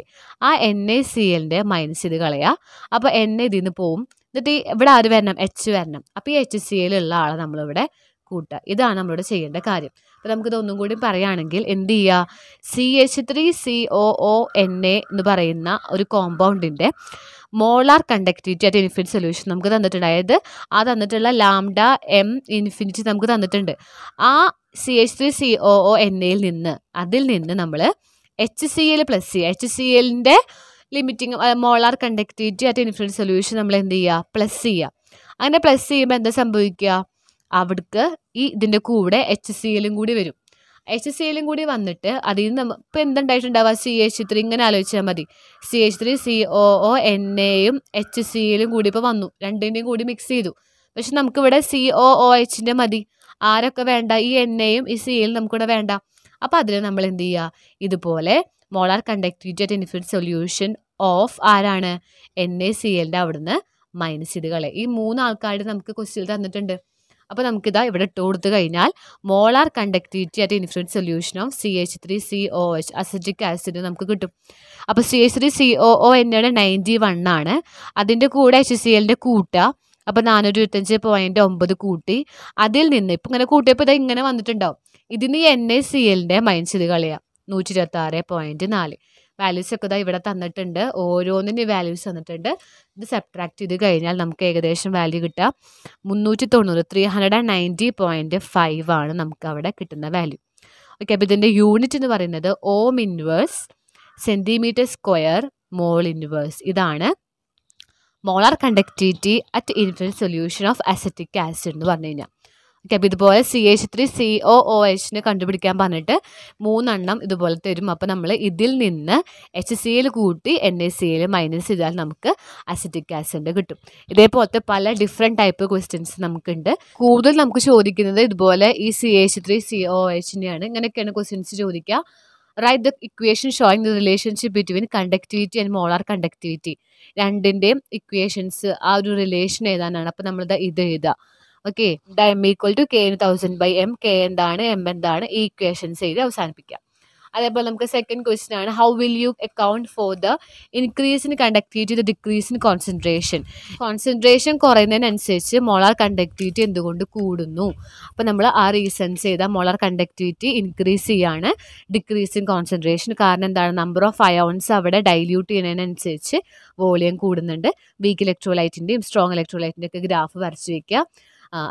ആ എൻ എ സി എല്ലിൻ്റെ മൈനസ് ചെയ്ത് കളയുക അപ്പോൾ എ ഇതിൽ നിന്ന് പോവും എന്നിട്ട് ഇവിടെ ആര് വരണം എച്ച് വരണം അപ്പോൾ ഈ എച്ച് സി എല്ലുള്ള ആളെ നമ്മളിവിടെ കൂട്ടുക ഇതാണ് നമ്മളിവിടെ ചെയ്യേണ്ട കാര്യം അപ്പം നമുക്കിത് ഒന്നും കൂടി പറയുകയാണെങ്കിൽ എന്ത് ചെയ്യുക C H three C O O N A എന്ന് പറയുന്ന ഒരു കോമ്പൗണ്ടിൻ്റെ molar conductivity at infinite solution നമുക്ക് തന്നിട്ടുണ്ട് അതായത് ആ തന്നിട്ടുള്ള ലാംഡ എം ഇൻഫിനിറ്റി നമുക്ക് തന്നിട്ടുണ്ട് ആ C H three C O O N എയിൽ നിന്ന് അതിൽ നിന്ന് നമ്മൾ H C L plus C H C എല്ലിൻ്റെ limiting molar conductivity at infinite solution നമ്മൾ എന്ത് ചെയ്യുക പ്ലസ് ചെയ്യുക അങ്ങനെ പ്ലസ് ചെയ്യുമ്പോൾ എന്താ സംഭവിക്കുക അവിടേക്ക് ഈ ഇതിൻ്റെ കൂടെ എച്ച് സി എല്ലും കൂടി വരും എച്ച് സി എല്ലും കൂടി വന്നിട്ട് അതിൽ നിന്ന് നമ്മൾ ഇപ്പോൾ എന്തുണ്ടായിട്ടുണ്ടാവുക സി എച്ച് ത്രീ ഇങ്ങനെ ആലോചിച്ചാൽ മതി C H three C O O N എയും എച്ച് സി എല്ലും കൂടി ഇപ്പോൾ വന്നു രണ്ടിൻ്റെയും കൂടി മിക്സ് ചെയ്തു പക്ഷെ നമുക്കിവിടെ സി ഒ ഒ എച്ചിൻ്റെ മതി ആരൊക്കെ വേണ്ട ഈ എൻ എയും ഈ സി എല്ലും നമുക്കിവിടെ വേണ്ട അപ്പോൾ അതിൽ നമ്മൾ എന്ത് ചെയ്യുക ഇതുപോലെ molar conductivity at infinite solution of ആരാണ് എൻ എ സി എല്ലിൻ്റെ അവിടുന്ന് മൈനസ് ചെയ്ത് കളയുക ഈ മൂന്ന് ആൾക്കാരുടെ നമുക്ക് ക്വസ്റ്റ്യൻ തന്നിട്ടുണ്ട് അപ്പോൾ നമുക്കിതാ ഇവിടെ ഇട്ട് കൊടുത്തു കഴിഞ്ഞാൽ molar conductivity at influence solution of C H three C O H acetic acid നമുക്ക് കിട്ടും അപ്പോൾ C H three C O O എന്നിവയുടെ നയൻറ്റി വൺ ആണ് അതിൻ്റെ കൂടെ എച്ച് സി എല്ലിൻ്റെ കൂട്ടുക അപ്പോൾ നാനൂറ്റി ഇരുപത്തഞ്ച് പോയിൻറ്റ് ഒമ്പത് കൂട്ടി അതിൽ നിന്ന് ഇപ്പം ഇങ്ങനെ കൂട്ടിയപ്പോൾ ഇത് ഇങ്ങനെ വന്നിട്ടുണ്ടാവും ഇതിന് എൻ എ സി എല്ലിൻ്റെ മൈൻസ് ഇത് കളയാം നൂറ്റി ഇരുപത്തി ആറ് പോയിൻറ്റ് നാല് വാല്യൂസ് ഒക്കെ ഇതാ ഇവിടെ തന്നിട്ടുണ്ട് ഓരോന്നിൻ്റെ വാല്യൂസ് തന്നിട്ടുണ്ട് ഇത് സബ്ട്രാക്ട് ചെയ്ത് കഴിഞ്ഞാൽ നമുക്ക് ഏകദേശം വാല്യൂ കിട്ടുക മുന്നൂറ്റി തൊണ്ണൂറ് three hundred and ninety point five ആണ് നമുക്ക് അവിടെ കിട്ടുന്ന വാല്യൂ ഓക്കെ അപ്പോൾ ഇതിൻ്റെ യൂണിറ്റ് എന്ന് പറയുന്നത് ohm inverse centimetre square mole inverse ഇതാണ് molar conductivity at infinite solution of acetic acid എന്ന് പറഞ്ഞു കഴിഞ്ഞാൽ ഓക്കെ അപ്പോൾ ഇതുപോലെ C H three C O O എച്ചിനെ കണ്ടുപിടിക്കാൻ പറഞ്ഞിട്ട് മൂന്നെണ്ണം ഇതുപോലെ തരും അപ്പോൾ നമ്മൾ ഇതിൽ നിന്ന് എച്ച് സി എൽ കൂട്ടി N A C L minus ചെയ്താൽ നമുക്ക് അസിറ്റിക് ആസിഡ് കിട്ടും ഇതേപോലത്തെ പല ഡിഫറെൻ്റ് ടൈപ്പ് ക്വസ്റ്റ്യൻസ് നമുക്കുണ്ട് കൂടുതൽ നമുക്ക് ചോദിക്കുന്നത് ഇതുപോലെ ഈ C H three C O എച്ചിനെയാണ് ഇങ്ങനെയൊക്കെയാണ് ക്വസ്റ്റ്യൻസ് ചോദിക്കുക write the equation showing the relationship between conductivity and molar conductivity രണ്ടിൻ്റെയും ഇക്വേഷൻസ് ആ ഒരു റിലേഷൻ ഏതാനാണ് അപ്പോൾ നമ്മളിത് ഇത് എഴുതുക okay the M equal to K thousand by M K എന്താണ് എം എന്താണ് ഈ ഇക്വേഷൻസ് എഴുതി അവസാനിപ്പിക്കാം അതേപോലെ നമുക്ക് സെക്കൻഡ് ക്വസ്റ്റ്യൻ ആണ് how will you account for the increase in conductivity the decrease in concentration concentration കുറയുന്നതിനനുസരിച്ച് molar conductivity എന്തുകൊണ്ട് കൂടുന്നു അപ്പോൾ നമ്മൾ ആ റീസൺസ് ചെയ്താൽ മോളാർ കണ്ടക്ടിവിറ്റി ഇൻക്രീസ് ചെയ്യാണ് ഡിക്രീസ് ഇൻ കോൺസെൻട്രേഷൻ കാരണം എന്താണ് നമ്പർ ഓഫ് അയോൺസ് അവിടെ ഡൈല്യൂട്ട് ചെയ്യുന്നതിനനുസരിച്ച് വോളിയം കൂടുന്നുണ്ട് വീക്ക് ഇലക്ട്രോലൈറ്റിൻ്റെയും സ്ട്രോങ് ഇലക്ട്രോലൈറ്റിൻ്റെയൊക്കെ ഗ്രാഫ് വരച്ച് വയ്ക്കുക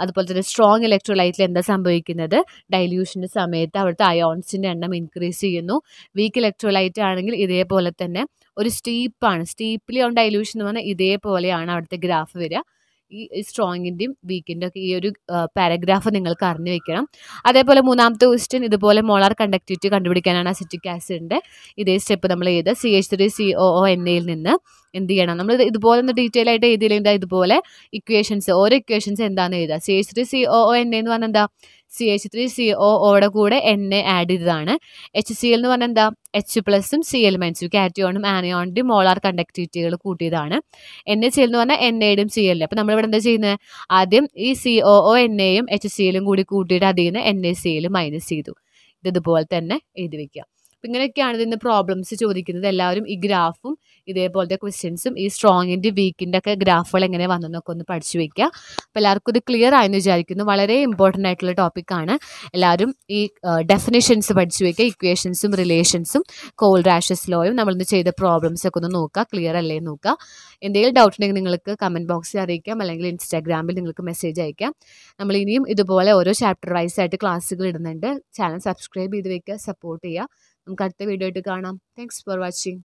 അതുപോലെ തന്നെ സ്ട്രോങ് ഇലക്ട്രോലൈറ്റിൽ എന്താ സംഭവിക്കുന്നത് ഡൈല്യൂഷൻ്റെ സമയത്ത് അവിടുത്തെ അയോൺസിൻ്റെ എണ്ണം ഇൻക്രീസ് ചെയ്യുന്നു വീക്ക് ഇലക്ട്രോലൈറ്റ് ആണെങ്കിൽ ഇതേപോലെ തന്നെ ഒരു സ്റ്റീപ്പാണ് ഓൺ ഡൈല്യൂഷൻ എന്ന് പറഞ്ഞാൽ ഇതേപോലെയാണ് അവിടുത്തെ ഗ്രാഫ് വരിക ഈ സ്ട്രോങ്ങിൻ്റെയും വീക്കിൻ്റെ ഒക്കെ ഈ ഒരു പാരഗ്രാഫ് നിങ്ങൾക്ക് അറിഞ്ഞു വെക്കണം അതേപോലെ മൂന്നാമത്തെ ക്വസ്റ്റ്യൻ ഇതുപോലെ മോളാർ കണ്ടക്ടിവിറ്റി കണ്ടുപിടിക്കാനാണ് അസിറ്റിക് ആസിഡിൻ്റെ ഇതേ സ്റ്റെപ്പ് നമ്മൾ ചെയ്ത് C H three C O O എന്നയിൽ നിന്ന് എന്ത് ചെയ്യണം നമ്മൾ ഇതുപോലെ ഒന്ന് ഡീറ്റെയിൽ ആയിട്ട് എഴുതിയില്ലെങ്കിൽ ഇതുപോലെ ഇക്വേഷൻസ് ഓരോ ഇക്വേഷൻസ് എന്താണെന്ന് എഴുതുക C H three C O O N എന്ന് പറഞ്ഞാൽ എന്താ C H three C O ഒയുടെ കൂടെ എൻ എ ആഡ് ചെയ്തതാണ് എച്ച് സി എൽ എന്ന് പറഞ്ഞാൽ എന്താ എച്ച് പ്ലസും സി എൽ മെൻസും കാറ്റിയോണും ആനയോണിൻ്റെ മോളാർ കണ്ടക്ടിവിറ്റികൾ കൂട്ടിയതാണ് എൻ എ സി എൽ എന്ന് പറഞ്ഞാൽ എൻ എയുടെയും സി എല്ലും അപ്പോൾ നമ്മളിവിടെ എന്താ ചെയ്യുന്നത് ആദ്യം ഈ സി ഒ ഒ എൻ എയും എച്ച് സി എല്ലും കൂടി കൂട്ടിയിട്ട് അതിൽ നിന്ന് N A C L minus ചെയ്തു ഇതുപോലെ തന്നെ എഴുതി വയ്ക്കാം അപ്പം ഇങ്ങനെയൊക്കെയാണ് ഇതിൻ്റെ പ്രോബ്ലംസ് ചോദിക്കുന്നത് എല്ലാവരും ഈ ഗ്രാഫും ഇതേപോലത്തെ ക്വസ്റ്റ്യൻസും ഈ സ്ട്രോങ്ങിൻ്റെ വീക്കിൻ്റെ ഒക്കെ ഗ്രാഫുകൾ എങ്ങനെ വന്നെന്നൊക്കെ ഒന്ന് പഠിച്ചു വയ്ക്കുക അപ്പോൾ എല്ലാവർക്കും ഇത് ക്ലിയർ ആയെന്ന് വിചാരിക്കുന്നു വളരെ ഇമ്പോർട്ടൻ്റ് ആയിട്ടുള്ള ടോപ്പിക്കാണ് എല്ലാവരും ഈ ഡെഫിനേഷൻസ് പഠിച്ചു വയ്ക്കുക ഇക്വേഷൻസും റിലേഷൻസും കോൾ റാഷസ് ലോയും നമ്മളിന്ന് ചെയ്ത പ്രോബ്ലംസ് ഒക്കെ ഒന്ന് നോക്കുക ക്ലിയർ അല്ലേ നോക്കുക എന്തെങ്കിലും ഡൗട്ട് ഉണ്ടെങ്കിൽ നിങ്ങൾക്ക് കമൻറ്റ് ബോക്സിൽ അറിയിക്കാം അല്ലെങ്കിൽ ഇൻസ്റ്റാഗ്രാമിൽ നിങ്ങൾക്ക് മെസ്സേജ് അയക്കാം നമ്മൾ ഇനിയും ഇതുപോലെ ഓരോ ചാപ്റ്റർ വൈസ് ആയിട്ട് ക്ലാസ്സുകൾ ഇടുന്നുണ്ട് ചാനൽ സബ്സ്ക്രൈബ് ചെയ്ത് വയ്ക്കുക സപ്പോർട്ട് ചെയ്യുക നമുക്ക് അടുത്ത വീഡിയോ ആയിട്ട് കാണാം താങ്ക്സ് ഫോർ വാച്ചിങ്